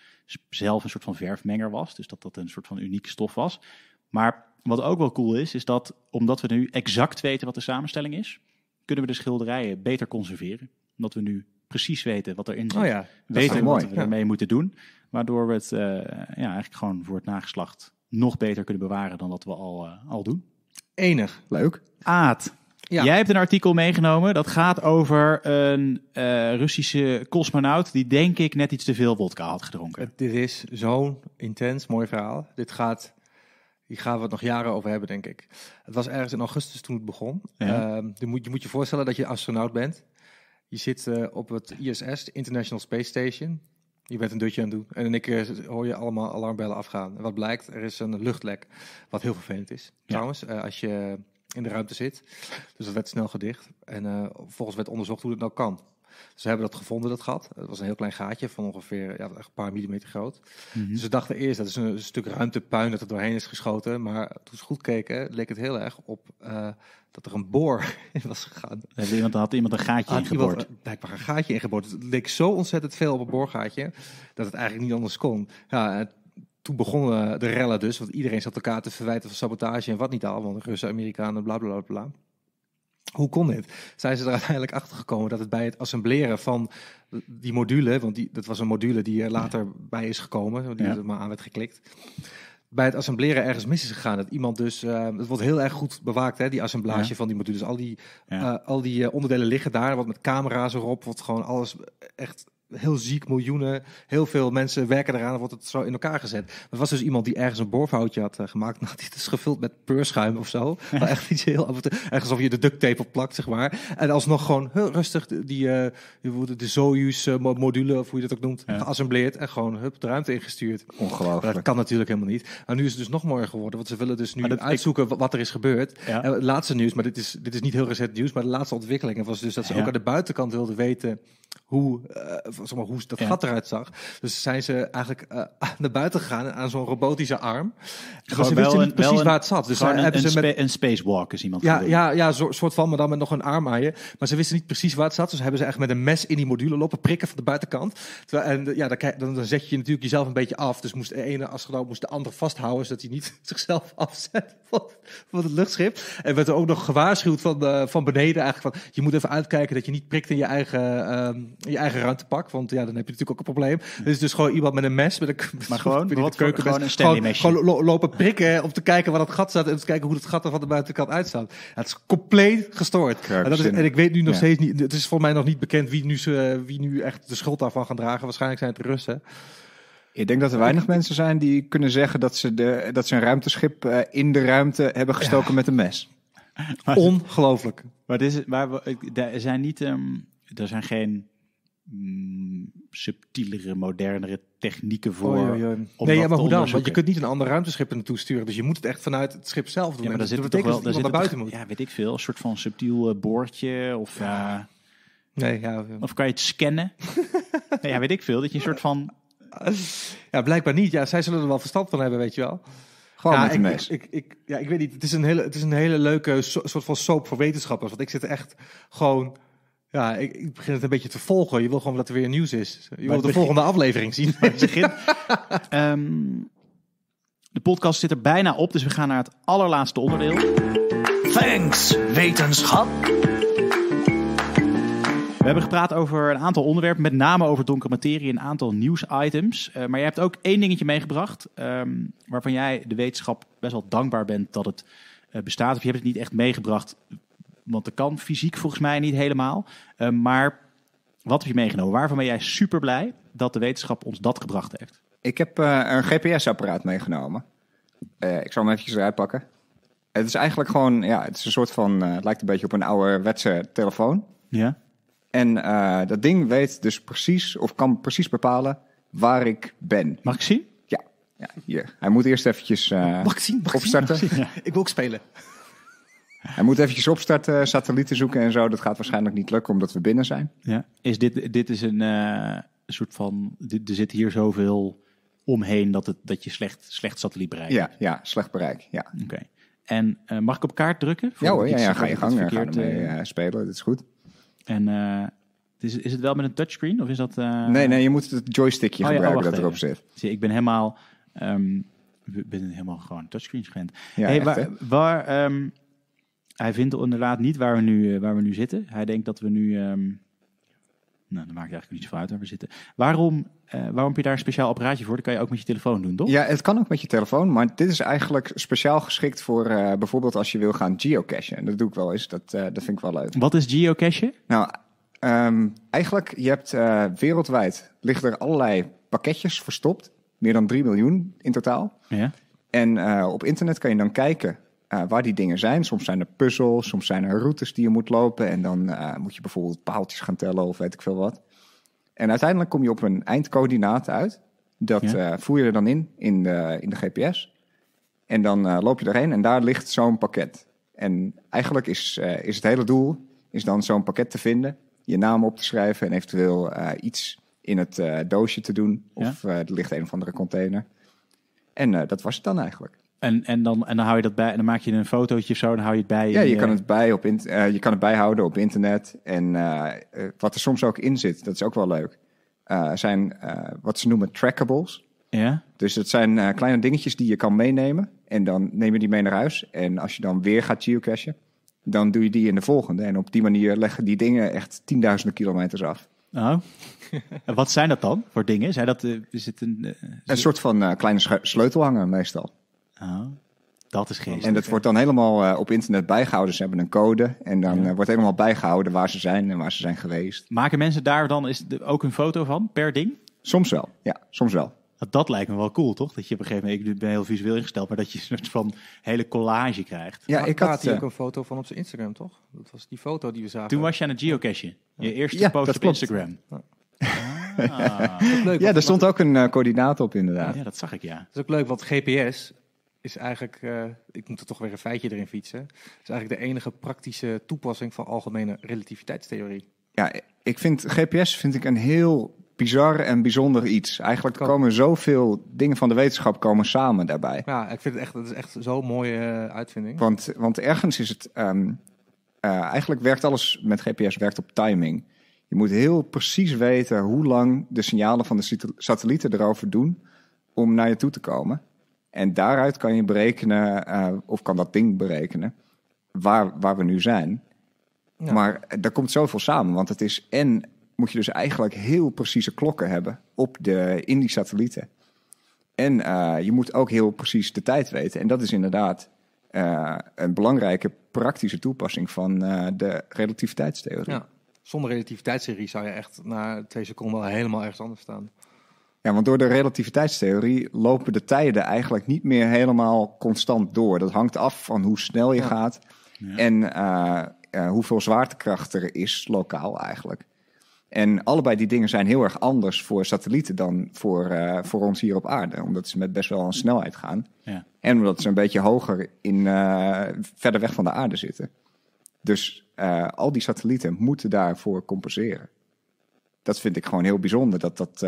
zelf een soort van verfmenger was. Dus dat dat een soort van unieke stof was. Maar wat ook wel cool is, is dat omdat we nu exact weten wat de samenstelling is, kunnen we de schilderijen beter conserveren. Omdat we nu precies weten wat erin zit. Oh ja, weten we ermee moeten doen. Waardoor we het eh, ja, eigenlijk gewoon voor het nageslacht nog beter kunnen bewaren dan dat we al, al doen. Enig. Leuk. Aad. Ja. Jij hebt een artikel meegenomen dat gaat over een eh, Russische cosmonaut die denk ik net iets te veel wodka had gedronken. Dit is zo'n intens mooi verhaal. Dit gaat, die gaan we het nog jaren over hebben denk ik. Het was ergens in augustus toen het begon. Ja. Ehm, je, moet, je, moet, je voorstellen dat je astronaut bent. Je zit eh, op het ISS, International Space Station. Je bent een dutje aan het doen. En ik eh, hoor je allemaal alarmbellen afgaan. En wat blijkt, er is een luchtlek. Wat heel vervelend is. Ja. Trouwens, eh, als je in de ruimte zit. Dus dat werd snel gedicht. En eh, volgens werd onderzocht hoe het nou kan ze hebben dat gevonden, dat gat. Het was een heel klein gaatje van ongeveer ja, een paar millimeter groot. Mhm. Dus ze dachten eerst, dat is een, stuk ruimtepuin dat er doorheen is geschoten. Maar toen ze goed keken, leek het heel erg op eh, dat er een boor in was gegaan. Had iemand, had iemand een gaatje ingeboord? blijkbaar een gaatje ingeboord. Het leek zo ontzettend veel op een boorgaatje, dat het eigenlijk niet anders kon. Ja, toen begonnen de rellen dus, want iedereen zat elkaar te verwijten van sabotage en wat niet al, De Russen, Amerikanen, bla bla bla. bla. Hoe kon dit? Zijn ze er uiteindelijk achter gekomen dat het bij het assembleren van die module, want die, dat was een module die er later bij is gekomen, die ja. er maar aan werd geklikt, bij het assembleren ergens mis is gegaan. Dat iemand dus, uh, het wordt heel erg goed bewaakt, hè, die assemblage van die modules. Al die, eh, al die eh, onderdelen liggen daar, wat met camera's erop, wat gewoon alles echt heel ziek, miljoenen, heel veel mensen werken eraan, of wordt het zo in elkaar gezet. Er was dus iemand die ergens een boorfoutje had eh, gemaakt, nou, is het gevuld met peurschuim of zo. maar echt iets heel, ergens of je de duct tape op plakt, zeg maar. En alsnog gewoon heel rustig die, uh, de Soyuz eh, module, of hoe je dat ook noemt, geassembleerd en gewoon hup, de ruimte ingestuurd. Ongelooflijk. Maar dat kan natuurlijk helemaal niet. En nu is het dus nog mooier geworden, want ze willen dus nu uitzoeken wat er is gebeurd. het laatste nieuws, maar dit is, dit is niet heel recent nieuws, maar de laatste ontwikkelingen was dus dat ze ook aan de buitenkant wilden weten hoe, eh, zeg maar, hoe dat gat eruit zag. Dus zijn ze eigenlijk eh, naar buiten gegaan aan zo'n robotische arm. Gewoon ze wisten niet precies een, waar het zat. Dus daar hebben een, ze met, een spacewalk is iemand ja, ja, ja, soort van, maar dan met nog een arm aan je. Maar ze wisten niet precies waar het zat. Dus hebben ze eigenlijk met een mes in die module lopen prikken van de buitenkant. Terwijl, en ja, dan, dan, zet je natuurlijk jezelf een beetje af. Dus moest de ene astronaut moest de andere vasthouden, zodat hij niet zichzelf afzet van, het luchtschip. En werd er ook nog gewaarschuwd van, eh, van beneden eigenlijk van, je moet even uitkijken dat je niet prikt in je eigen... Ehm, je eigen ruimte pak. Want ja, dan heb je natuurlijk ook een probleem. Dus dus gewoon iemand met een mes, met een, maar gewoon, een keukenmes. Gewoon, een gewoon, gewoon lopen prikken om te kijken waar dat gat staat. En te kijken hoe het gat er van de buitenkant uitstaat. Ja, het is compleet gestoord. en, dat is, en, ik weet nu nog steeds niet, het is voor mij nog niet bekend wie nu, wie nu echt de schuld daarvan gaan dragen. Waarschijnlijk zijn het Russen. Ik denk dat er weinig mensen zijn die kunnen zeggen dat ze, de, dat ze een ruimteschip eh, in de ruimte hebben gestoken met een mes. Ongelooflijk. Wat is het? Waar, we, er zijn niet, um, er zijn geen Mm, subtielere, modernere technieken voor. nee, maar hoe dan? Want je kunt niet een ander ruimteschip naartoe sturen. Dus je moet het echt vanuit het schip zelf doen. Ja, maar dan zit toch wel, zit naar buiten moet. Ja, weet ik veel. Een soort van subtiel eh, boordje of... Ja. Eh, nee, ja, Of kan je het scannen? nee, ja, weet ik veel. Dat je een soort van... Ja, blijkbaar niet. Ja, zij zullen er wel verstand van hebben, weet je wel. Gewoon ja, ik, ik, ik, ik, ja, ik weet niet. Het is een hele, het is een hele leuke soort van soap voor wetenschappers. Want ik zit echt gewoon ja, ik, ik, begin het een beetje te volgen. Je wil gewoon dat er weer nieuws is. Je wilt wil de volgende aflevering zien. begin... Ehm, de podcast zit er bijna op, dus we gaan naar het allerlaatste onderdeel. Thanks, wetenschap. We hebben gepraat over een aantal onderwerpen, met name over donkere materie en een aantal nieuwsitems. Eh, maar jij hebt ook één dingetje meegebracht, ehm, waarvan jij de wetenschap best wel dankbaar bent dat het eh, bestaat. Of je hebt het niet echt meegebracht want dat kan fysiek volgens mij niet helemaal. Ehm, maar wat heb je meegenomen? Waarvan ben jij super blij dat de wetenschap ons dat gebracht heeft? Ik heb eh, een GPS-apparaat meegenomen. Eh, ik zal hem eventjes eruit pakken. Het is eigenlijk gewoon, ja, het is een soort van, eh, het lijkt een beetje op een ouderwetse telefoon. Ja. En dat ding weet dus precies, of kan precies bepalen waar ik ben. Mag ik zien? Ja, ja hier. Hij moet eerst eventjes mag ik zien? Mag opstarten. Ik, zien? ik wil ook spelen. Hij moet eventjes opstarten, eh, satellieten zoeken en zo. Dat gaat waarschijnlijk niet lukken omdat we binnen zijn. Ja. Is dit, dit is een eh, soort van. er zit hier zoveel omheen dat, het, dat je slecht, slecht satelliet bereikt. Ja, ja, slecht bereik. Ja. Oké. En eh, mag ik op kaart drukken? Ja ja, ja, ga je gang. Verkeerd, ga spelen, dat is goed. En is, is het wel met een touchscreen of is dat... Nee, nee, je moet het joystickje oh oh, gebruiken dat erop zit. Zie, ik ben helemaal... Um, ehm, ben helemaal gewoon touchscreen gewend. Ja, hey, waar, waar ehm, hij vindt inderdaad niet waar we nu, eh, waar we nu zitten. Hij denkt dat we nu. Ehm, nou, dan maakt het eigenlijk niet zoveel uit waar we zitten. Waarom, eh, waarom heb je daar een speciaal apparaatje voor? Dat kan je ook met je telefoon doen, toch? Ja, het kan ook met je telefoon. Maar dit is eigenlijk speciaal geschikt voor eh, bijvoorbeeld als je wil gaan geocachen. En dat doe ik wel eens. Dat, dat vind ik wel leuk. Wat is geocachen? Nou, um, eigenlijk, je hebt wereldwijd liggen er allerlei pakketjes verstopt. Meer dan 3 miljoen in totaal. Ja. En op internet kan je dan kijken eh, waar die dingen zijn. Soms zijn er puzzels, soms zijn er routes die je moet lopen. En dan eh, moet je bijvoorbeeld paaltjes gaan tellen of weet ik veel wat. En uiteindelijk kom je op een eindcoördinaat uit. Dat eh, voer je er dan in, in de, in de GPS. En dan loop je erheen en daar ligt zo'n pakket. En eigenlijk is, is het hele doel is dan zo'n pakket te vinden, je naam op te schrijven en eventueel iets in het doosje te doen. Of er ligt een of andere container. En dat was het dan eigenlijk. En, en, dan, en dan hou je dat bij en dan maak je een fotootje of zo, en hou je het bij. Ja, je, kan, eh, het bij op in, eh, je kan het bijhouden op internet. En eh, wat er soms ook in zit, dat is ook wel leuk, zijn wat ze noemen trackables. Ja. Dus dat zijn kleine dingetjes die je kan meenemen. En dan neem je die mee naar huis. En als je dan weer gaat geocachen, dan doe je die in de volgende. En op die manier leggen die dingen echt tienduizenden kilometers af. Oh. en wat zijn dat dan voor dingen? Zijn dat, is het een, een soort van kleine sleutelhanger meestal. Oh, dat is En dat wordt dan helemaal eh, op internet bijgehouden. Ze hebben een code en dan eh, wordt helemaal bijgehouden waar ze zijn en waar ze zijn geweest. Maken mensen daar dan is ook een foto van per ding? Soms wel, ja, soms wel. Dat, dat lijkt me wel cool, toch? Dat je op een gegeven moment, ik ben heel visueel ingesteld, maar dat je een soort van hele collage krijgt. Ja, ik had hier eh, ook een foto van op zijn Instagram, toch? Dat was die foto die we zagen. Toen was je aan het geocachen. Je eerste post op Instagram. Ja. Ah, leuk, ja, daar stond ook een uh, coördinaat op inderdaad. Ja, dat zag ik, ja. Dat is ook leuk, want GPS, is eigenlijk, eh, ik moet er toch weer een feitje erin fietsen, is eigenlijk de enige praktische toepassing van algemene relativiteitstheorie. Ja, ik vind GPS vind ik een heel bizar en bijzonder iets. Eigenlijk komen zoveel dingen van de wetenschap komen samen daarbij. Ja, ik vind het echt, is echt zo'n mooie eh, uitvinding. Want, want ergens is het, ehm, eh, eigenlijk werkt alles met GPS werkt op timing. Je moet heel precies weten hoe lang de signalen van de satellieten erover doen om naar je toe te komen. En daaruit kan je berekenen, eh, of kan dat ding berekenen, waar, waar we nu zijn. Maar daar komt zoveel samen, want het is en moet je dus eigenlijk heel precieze klokken hebben op de, in die satellieten. En eh, je moet ook heel precies de tijd weten. En dat is inderdaad eh, een belangrijke praktische toepassing van de relativiteitstheorie. Ja. Zonder relativiteitstheorie zou je echt na twee seconden al helemaal ergens anders staan. Ja, want door de relativiteitstheorie lopen de tijden eigenlijk niet meer helemaal constant door. Dat hangt af van hoe snel je gaat en eh, eh, hoeveel zwaartekracht er is lokaal eigenlijk. En allebei die dingen zijn heel erg anders voor satellieten dan voor, eh, voor ons hier op aarde. Omdat ze met best wel een snelheid gaan. En omdat ze een beetje hoger in, verder weg van de aarde zitten. Dus al die satellieten moeten daarvoor compenseren. Dat vind ik gewoon heel bijzonder. Dat dat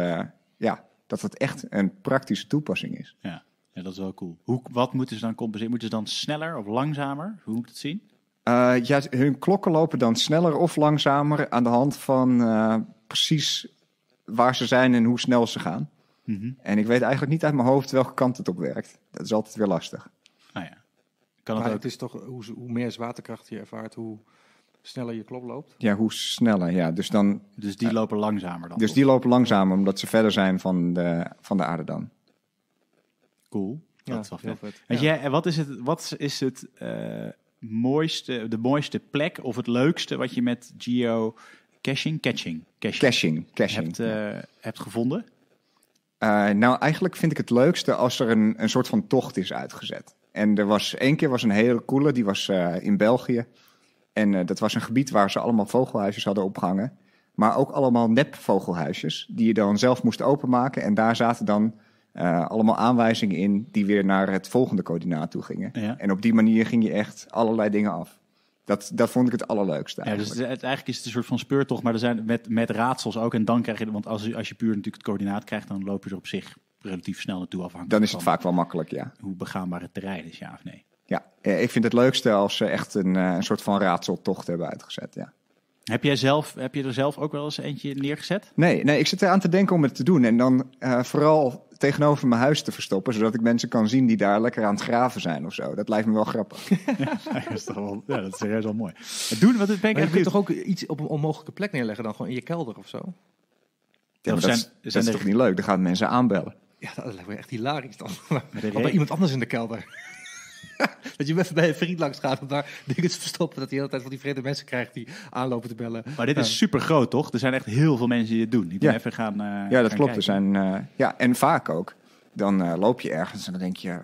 ja, dat het echt een praktische toepassing is. Ja, ja dat is wel cool. Hoe, wat moeten ze dan compenseren? Moeten ze dan sneller of langzamer? Hoe moet ik het zien? Uh, ja, hun klokken lopen dan sneller of langzamer aan de hand van eh, precies waar ze zijn en hoe snel ze gaan. Mhm. En ik weet eigenlijk niet uit mijn hoofd welke kant het op werkt. Dat is altijd weer lastig. Ah ja. Kan het maar het is toch, hoe, hoe meer zwaartekracht je ervaart, hoe, sneller je klop loopt. Ja, hoe sneller. Ja. Dus, dan, dus die eh, lopen langzamer dan? Dus die lopen langzamer, omdat ze verder zijn van de, van de aarde dan. Cool. Ja, dat is wel vet. ja. wat is het, wat is het eh, mooiste, de mooiste plek of het leukste wat je met geocaching, catching, caching, caching, Hebt, eh, hebt gevonden? nou, eigenlijk vind ik het leukste als er een, een soort van tocht is uitgezet. En er was één keer was een hele coole, die was in België. En eh, dat was een gebied waar ze allemaal vogelhuisjes hadden opgehangen. Maar ook allemaal nepvogelhuisjes, die je dan zelf moest openmaken. En daar zaten dan eh, allemaal aanwijzingen in die weer naar het volgende coördinaat toe gingen. En op die manier ging je echt allerlei dingen af. Dat, dat vond ik het allerleukste. Eigenlijk. Ja, dus het, eigenlijk is het een soort van speurtocht, maar er zijn met, met raadsels ook. En dan krijg je, want als, als je puur natuurlijk het coördinaat krijgt, dan loop je er op zich relatief snel naartoe afhankelijk. Dan is het vaak wel makkelijk, ja. Hoe begaanbaar het terrein is, ja of nee. Ja, eh, ik vind het leukste als ze echt een, eh, een soort van raadseltocht hebben uitgezet. Ja. Heb jij zelf, heb je er zelf ook wel eens eentje neergezet? Nee, nee ik zit eraan te denken om het te doen. En dan eh, vooral tegenover mijn huis te verstoppen, zodat ik mensen kan zien die daar lekker aan het graven zijn of zo. Dat lijkt me wel grappig. ja, dat is toch wel, ja, dat is wel mooi. Doen, wat het ben ik maar je kunt toch ook iets op een onmogelijke plek neerleggen dan gewoon in je kelder of zo? zijn, dat, zijn is toch niet leuk? Dan gaan mensen aanbellen. Ja, dat lijkt me echt hilarisch dan. Maar iemand anders in de kelder. dat je even bij een vriend langs gaat om daar dingen te verstoppen. Dat hij altijd hele tijd van die vreemde mensen krijgt die aanlopen te bellen. Maar dit is super groot, toch? Er zijn echt heel veel mensen die het doen. die ja. even gaan. Uh, ja, dat klopt. Er zijn, eh, ja, en vaak ook. Dan eh, loop je ergens en dan denk je: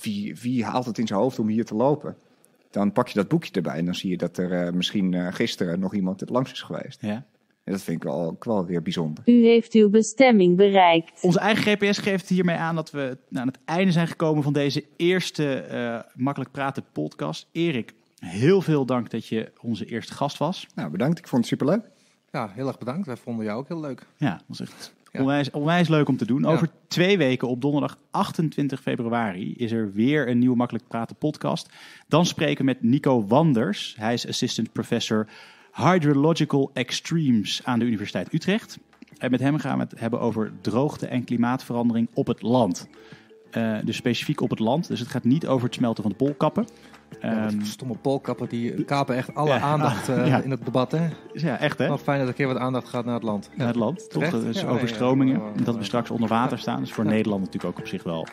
wie, wie haalt het in zijn hoofd om hier te lopen? Dan pak je dat boekje erbij en dan zie je dat er misschien gisteren nog iemand langs is geweest. Ja dat vind ik wel, weer bijzonder. U heeft uw bestemming bereikt. Onze eigen GPS geeft hiermee aan dat we aan het einde zijn gekomen van deze eerste eh, Makkelijk Praten podcast. Erik, heel veel dank dat je onze eerste gast was. Nou, bedankt. Ik vond het superleuk. Ja, heel erg bedankt. Wij vonden jou ook heel leuk. Ja, dat was echt Onwijs, onwijs, leuk om te doen. Over twee weken, op donderdag 28 februari, is er weer een nieuwe Makkelijk Praten podcast. Dan spreken we met Nico Wanders. Hij is assistant professor Hydrological Extremes aan de Universiteit Utrecht. En met hem gaan we het hebben over droogte en klimaatverandering op het land. Eh, dus specifiek op het land. Dus het gaat niet over het smelten van de poolkappen. Ja, ehm, stomme polkappen die kapen echt alle aandacht eh, in het debat. Hè? Ja, echt hè? Wel fijn dat er een keer wat aandacht gaat naar het land. Naar het land, toch? Eh, dat dus overstromingen. Oh, dat we oh. straks onder water staan. is voor Nederland natuurlijk ook op zich wel,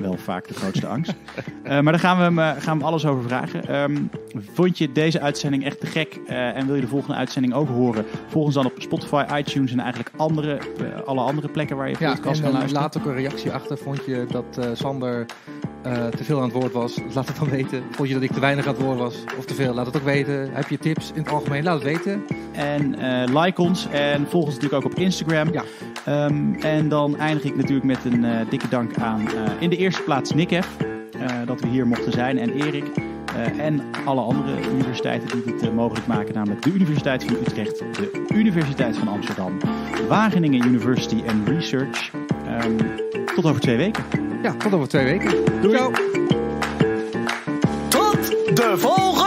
wel vaak de grootste angst. Eh, maar daar gaan we, hem, gaan we alles over vragen. Ehm, vond je deze uitzending echt te gek en wil je de volgende uitzending ook horen? Volg ons dan op Spotify, iTunes en eigenlijk andere, alle andere plekken waar je podcast kan luisteren. Laat ook een reactie achter. Vond je dat Sander te veel aan het woord was? Laat het dan weten. Vond je dat ik te weinig aan het horen was? Of te veel? Laat het ook weten. Heb je tips in het algemeen? Laat het weten. En eh, like ons en volg ons natuurlijk ook op Instagram. Ja. Ehm, en dan eindig ik natuurlijk met een eh, dikke dank aan eh, in de eerste plaats Nikhef. dat we hier mochten zijn. En Erik. en alle andere universiteiten die dit mogelijk maken. Namelijk de Universiteit van Utrecht. De Universiteit van Amsterdam. Wageningen University and Research. Ehm, tot over twee weken. Ja, tot over twee weken. Doei. 是否？